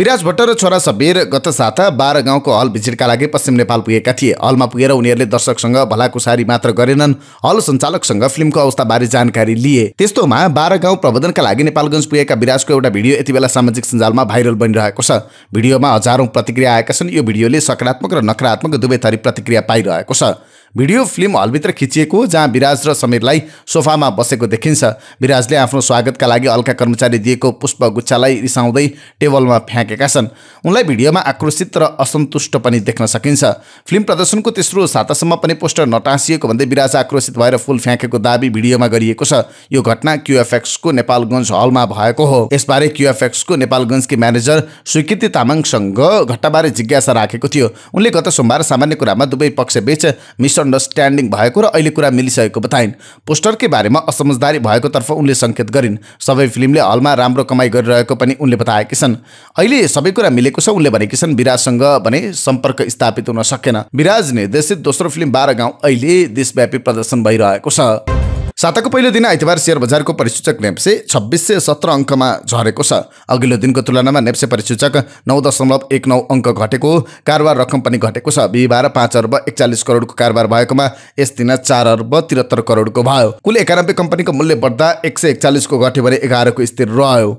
विराज भट्ट र छोरा सबेर गत साता बाह्र गाउँको हल भिजिटका लागि पश्चिम नेपाल पुगेका थिए हलमा पुगेर उनीहरूले दर्शकसँग भलाकुसारी मात्र गरेनन् हल सञ्चालकसँग फिल्मको अवस्थाबारे जानकारी लिए त्यस्तोमा बाह्र गाउँ प्रबन्धनका लागि नेपालगञ्ज पुगेका विराजको एउटा भिडियो यति बेला सामाजिक सञ्जालमा भाइरल बनिरहेको छ भिडियोमा हजारौँ प्रतिक्रिया आएका छन् यो भिडियोले सकारात्मक र नकारात्मक दुवै थरी प्रतिक्रिया पाइरहेको छ भिडियो फिल्म हलभित्र खिचिएको जहाँ विराज र समीरलाई सोफामा बसेको देखिन्छ विराजले आफ्नो स्वागतका लागि हल्का कर्मचारी दिएको पुष्प गुच्छालाई रिसाउँदै टेबलमा फ्याँकेका छन् उनलाई भिडियोमा आक्रोशित र असन्तुष्ट पनि देख्न सकिन्छ फिल्म प्रदर्शनको तेस्रो सातासम्म पनि पोस्टर नटाँसिएको भन्दै विराज आक्रोशित भएर फुल फ्याँकेको दावी भिडियोमा गरिएको छ यो घटना क्युएफएक्सको नेपालगञ्ज हलमा भएको हो यसबारे क्युएफएक्सको नेपालगञ्जकी म्यानेजर स्वीकृति तामाङसँग घटनाबारे जिज्ञासा राखेको थियो उनले गत सोमबार सामान्य कुरामा दुवै पक्षबीच मिश्र मिसअन्डरस्ट्यान्डिङ भएको र अहिले कुरा मिलिसकेको बताइन् पोस्टरकै बारेमा असमझदारी भएकोतर्फ उनले सङ्केत गरिन् सबै फिल्मले हलमा राम्रो कमाइ गरिरहेको पनि उनले बताएकी छन् अहिले सबै कुरा मिलेको छ उनले भनेकी छन् विराजसँग भने सम्पर्क स्थापित हुन सकेन विराज निर्देशित दोस्रो फिल्म बाह्र गाउँ अहिले देशव्यापी प्रदर्शन भइरहेको छ साताको पहिलो दिन आइतबार सेयर बजारको परिसूचक नेप्से छब्बिस सय सत्र अङ्कमा झरेको छ अघिल्लो दिनको तुलनामा नेप्से परिसूचक नौ दशमलव एक नौ अङ्क घटेको कारोबार रकम पनि घटेको छ बिहिबार पाँच अर्ब एकचालिस करोडको कारोबार भएकोमा यस दिन चार अर्ब त्रिहत्तर करोडको भयो कुल एकानब्बे कम्पनीको मूल्य बढ्दा एक सय एकचालिसको घट्यो भने एघारको स्थिर रह्यो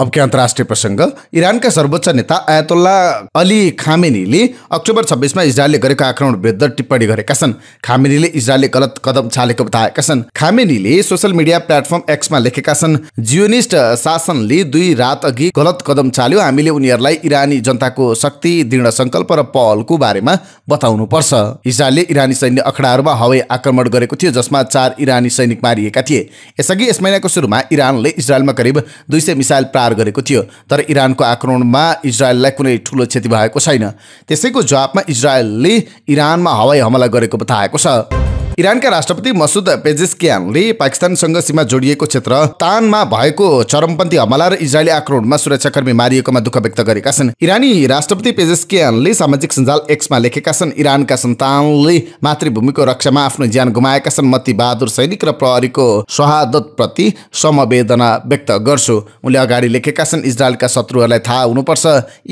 अब के अन्तर्राष्ट्रिय प्रसङ्ग इरानका सर्वोच्च नेता आयतोल्ला अली खामेनीले अक्टोबर छब्बिसमा इजरायलले गरेको आक्रमण विरुद्ध टिप्पणी गरेका छन् खामेनीले इजरायलले गलत कदम चालेको बताएका छन् खामेनीले सोसल मिडिया प्लेटफर्म एक्समा लेखेका छन् जियोनिस्ट शासनले दुई रात अघि गलत कदम चाल्यो हामीले उनीहरूलाई इरानी जनताको शक्ति दृढ सङ्कल्प र पहलको बारेमा बताउनुपर्छ इजरायलले इरानी सैन्य अखडाहरूमा हवाई आक्रमण गरेको थियो जसमा चार इरानी सैनिक मारिएका थिए यसअघि यस महिनाको सुरुमा इरानले इजरायलमा करिब दुई सय मिसाइल प्राप्त पार गरेको थियो तर इरानको आक्रमणमा इजरायललाई कुनै ठुलो क्षति भएको छैन त्यसैको जवाबमा इजरायलले इरानमा हवाई हमला गरेको बताएको छ इरानका राष्ट्रपति मसुद पेजेस्कियानले पाकिस्तानसँग सीमा जोडिएको क्षेत्र तानमा भएको चरमपन्थी हमला र इजरायली आक्रमणमा सुरक्षाकर्मी मारिएकोमा दुःख व्यक्त गरेका छन् इरानी राष्ट्रपति पेजेस्कियानले सामाजिक सञ्जाल एक्समा लेखेका छन् इरानका सन्तानले मातृभूमिको रक्षामा आफ्नो ज्यान गुमाएका छन् मती बहादुर सैनिक र प्रहरीको शहादतप्रति समवेदना व्यक्त गर्छु उनले अगाडि लेखेका छन् इजरायलका शत्रुहरूलाई थाहा हुनुपर्छ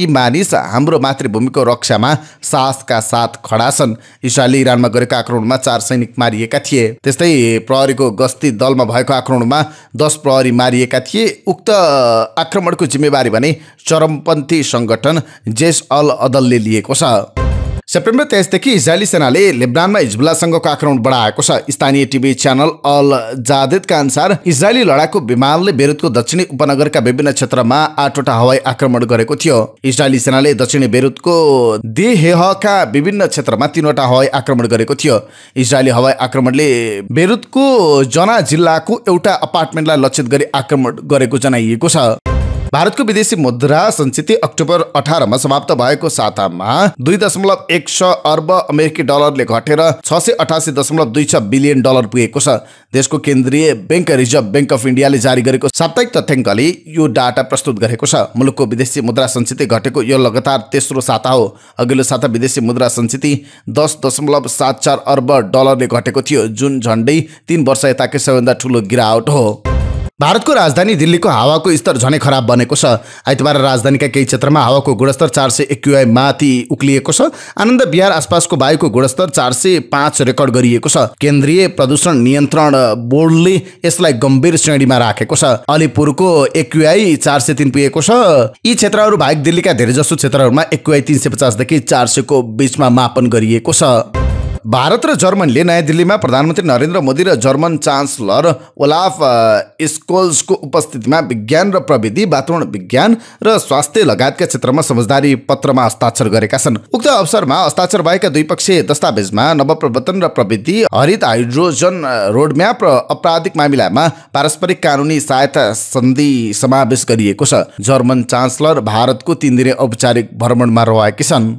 यी मानिस हाम्रो मातृभूमिको रक्षामा साहसका साथ खडा छन् इजरायलले इरानमा गरेको आक्रमणमा चार सैनिक मारिएका थिए त्यस्तै प्रहरीको गस्ती दलमा भएको आक्रमणमा दस प्रहरी मारिएका थिए उक्त आक्रमणको जिम्मेवारी भने चरमपन्थी सङ्गठन जेस अल अदलले लिएको छ सेप्टेम्बर तेइसदेखि इजरायली सेनाले लेबनानमा हिजबुल्लासँगको आक्रमण बढाएको छ स्थानीय टिभी च्यानल अल जादेदका अनुसार इजरायली लडाकु विमानले बेरुतको दक्षिणी उपनगरका विभिन्न क्षेत्रमा आठवटा हवाई आक्रमण गरेको थियो इजरायली सेनाले दक्षिणी बेरुतको देहका विभिन्न क्षेत्रमा तीनवटा हवाई आक्रमण गरेको थियो इजरायली हवाई आक्रमणले बेरुतको जना जिल्लाको एउटा अपार्टमेन्टलाई लक्षित गरी आक्रमण गरेको जनाइएको छ भारतको विदेशी मुद्रा संचित अक्टोबर अठारमा समाप्त भएको सातामा दुई दशमलव एक सय अर्ब अमेरिकी डलरले घटेर छ सय अठासी दशमलव दुई छ बिलियन डलर पुगेको छ देशको केन्द्रीय ब्याङ्क रिजर्भ ब्याङ्क अफ इन्डियाले जारी गरेको साप्ताहिक तथ्याङ्कले यो डाटा प्रस्तुत गरेको छ मुलुकको विदेशी मुद्रा सञ्चित घटेको यो लगातार तेस्रो साता हो अघिल्लो साता विदेशी मुद्रा सञ्चित दस दशमलव सात चार अर्ब डलरले घटेको थियो जुन झन्डै तिन वर्ष यताकै सबैभन्दा ठुलो गिरावट हो भारतको राजधानी दिल्लीको हावाको स्तर झनै खराब बनेको छ आइतबार राजधानीका केही क्षेत्रमा हावाको गुणस्तर चार सय एक्युआई माथि उक्लिएको छ आनन्द बिहार आसपासको वायुको गुणस्तर चार सय पाँच रेकर्ड गरिएको छ केन्द्रीय प्रदूषण नियन्त्रण बोर्डले यसलाई गम्भीर श्रेणीमा राखेको छ अलिपुरको एक्युआई चार सय तिन पुगेको छ यी क्षेत्रहरू बाहेक दिल्लीका धेरैजसो क्षेत्रहरूमा एक्युआई तिन सय पचासदेखि चार सयको बिचमा मापन गरिएको छ भारत र जर्मनले नयाँ दिल्लीमा प्रधानमन्त्री नरेन्द्र मोदी र जर्मन चान्सलर ओलाफ स्कोल्सको उपस्थितिमा विज्ञान र प्रविधि वातावरण विज्ञान र स्वास्थ्य लगायतका क्षेत्रमा समझदारी पत्रमा हस्ताक्षर गरेका छन् उक्त अवसरमा हस्ताक्षर भएका द्विपक्षीय दस्तावेजमा नवप्रवर्तन र प्रविधि हरित हाइड्रोजन रोडम्याप र आपराधिक मामिलामा पारस्परिक कानुनी सहायता सन्धि समावेश गरिएको छ जर्मन चान्सलर भारतको तिन दिने औपचारिक भ्रमणमा रहेकी छन्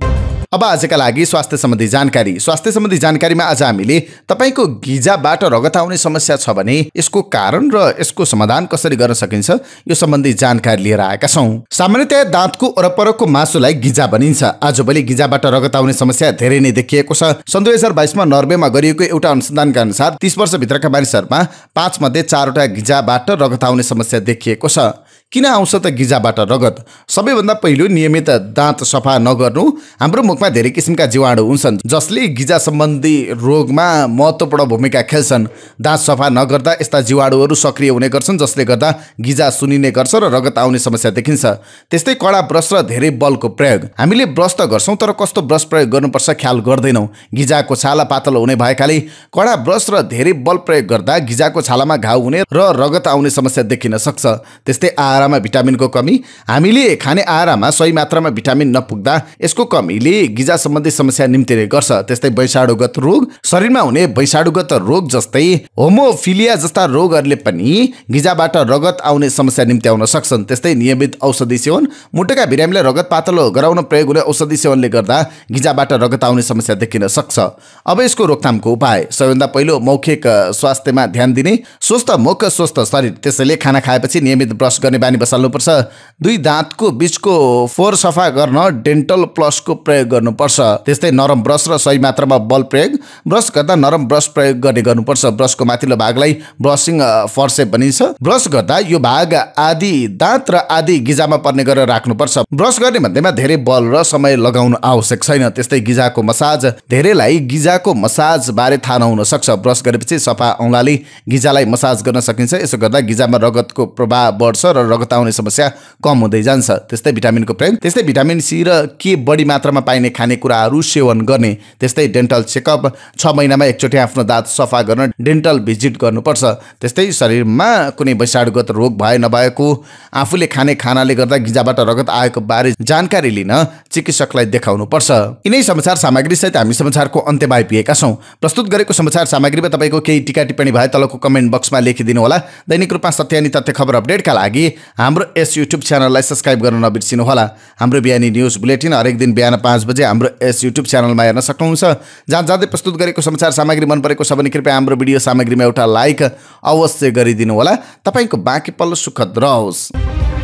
अब आजका लागि स्वास्थ्य सम्बन्धी जानकारी स्वास्थ्य सम्बन्धी जानकारीमा आज हामीले तपाईँको गिजाबाट रगत आउने समस्या छ भने यसको कारण र यसको समाधान कसरी गर्न सकिन्छ यो सम्बन्धी जानकारी लिएर आएका छौँ सामान्यतया दाँतको वरपरको मासुलाई गिजा भनिन्छ आजभोलि गिजाबाट रगत आउने समस्या धेरै नै देखिएको छ सन् दुई हजार बाइसमा नर्वेमा गरिएको एउटा अनुसन्धानका अनुसार तिस वर्षभित्रका मानिसहरूमा पाँच मध्ये चारवटा गिजाबाट रगत आउने समस्या देखिएको छ किन आउँछ त गिजाबाट रगत सबैभन्दा पहिलो नियमित दाँत सफा नगर्नु हाम्रो मुखमा धेरै किसिमका जीवाणु हुन्छन् जसले गिजा सम्बन्धी रोगमा महत्त्वपूर्ण भूमिका खेल्छन् दाँत सफा नगर्दा यस्ता जीवाणुहरू सक्रिय हुने गर्छन् जसले गर्दा गिजा सुनिने गर्छ र रगत आउने समस्या देखिन्छ त्यस्तै कडा ब्रस र धेरै बलको प्रयोग हामीले ब्रस त गर्छौँ तर कस्तो ब्रस प्रयोग गर्नुपर्छ ख्याल गर्दैनौँ गिजाको छाला पातलो हुने भएकाले कडा ब्रस र धेरै बल प्रयोग गर्दा गिजाको छालामा घाउ हुने र रगत आउने समस्या देखिन सक्छ त्यस्तै आहार आहारामा भिटामिनको कमी हामीले खाने आहारामा सही मात्रामा भिटामिन नपुग्दा यसको कमीले गिजा सम्बन्धी समस्या निम्तिने गर्छ त्यस्तै वैषाणुगत रोग शरीरमा हुने वैषाणुगत रोग जस्तै होमोफिलिया जस्ता रोगहरूले पनि गिजाबाट रगत आउने समस्या निम्त्याउन सक्छन् त्यस्तै नियमित औषधि सेवन मुटुका बिरामीलाई रगत पातलो गराउन प्रयोग हुने औषधि सेवनले गर्दा गिजाबाट रगत आउने समस्या देखिन सक्छ अब यसको रोकथामको उपाय सबैभन्दा पहिलो मौखिक स्वास्थ्यमा ध्यान दिने स्वस्थ मुख स्वस्थ शरीर त्यसैले खाना खाएपछि नियमित ब्रस गर्ने बानी पानी बसाल्नुपर्छ दुई दाँतको बिचको फोहोर सफा गर्न डेन्टल प्लसको प्रयोग गर्नुपर्छ त्यस्तै नरम ब्रस र सही मात्रामा बल प्रयोग ब्रस गर्दा नरम ब्रस प्रयोग गर्ने गर्नुपर्छ ब्रसको माथिल्लो भागलाई ब्रसिङ फर्से भनिन्छ ब्रस गर्दा यो भाग आदि दाँत र आदि गिजामा पर्ने गरेर राख्नुपर्छ ब्रस गर्ने भन्दैमा धेरै बल र समय लगाउनु आवश्यक छैन त्यस्तै गिजाको मसाज धेरैलाई गिजाको मसाज बारे थाहा नहुन सक्छ ब्रस गरेपछि सफा औँलाले गिजालाई मसाज गर्न सकिन्छ यसो गर्दा गिजामा रगतको प्रभाव बढ्छ र रगत बताउने आउने समस्या कम हुँदै जान्छ त्यस्तै भिटामिनको प्रयोग त्यस्तै भिटामिन सी र के बढी मात्रामा पाइने खानेकुराहरू सेवन गर्ने त्यस्तै डेन्टल चेकअप छ महिनामा एकचोटि आफ्नो दाँत सफा गर्न डेन्टल भिजिट गर्नुपर्छ त्यस्तै शरीरमा कुनै वैषाणुगत रोग भए नभएको आफूले खाने खानाले गर्दा गिजाबाट रगत आएको बारे जानकारी लिन चिकित्सकलाई देखाउनुपर्छ यिनै समाचार सामग्रीसहित हामी समाचारको अन्त्यमा आइपुगेका छौँ प्रस्तुत गरेको समाचार सामग्रीमा तपाईँको केही टिका टिप्पणी भए तलको कमेन्ट बक्समा लेखिदिनु होला दैनिक रूपमा सत्यानी तथ्य खबर अपडेटका लागि हाम्रो यस युट्युब च्यानललाई सब्सक्राइब गर्न नबिर्सिनु होला हाम्रो बिहानी न्युज बुलेटिन हरेक दिन बिहान पाँच बजे हाम्रो यस युट्युब च्यानलमा हेर्न सक्नुहुन्छ जहाँ जाँदै प्रस्तुत गरेको समाचार सामग्री मन परेको छ भने कृपया हाम्रो भिडियो सामग्रीमा एउटा लाइक अवश्य गरिदिनु होला तपाईँको बाँकी पल्लो सुखद रहोस्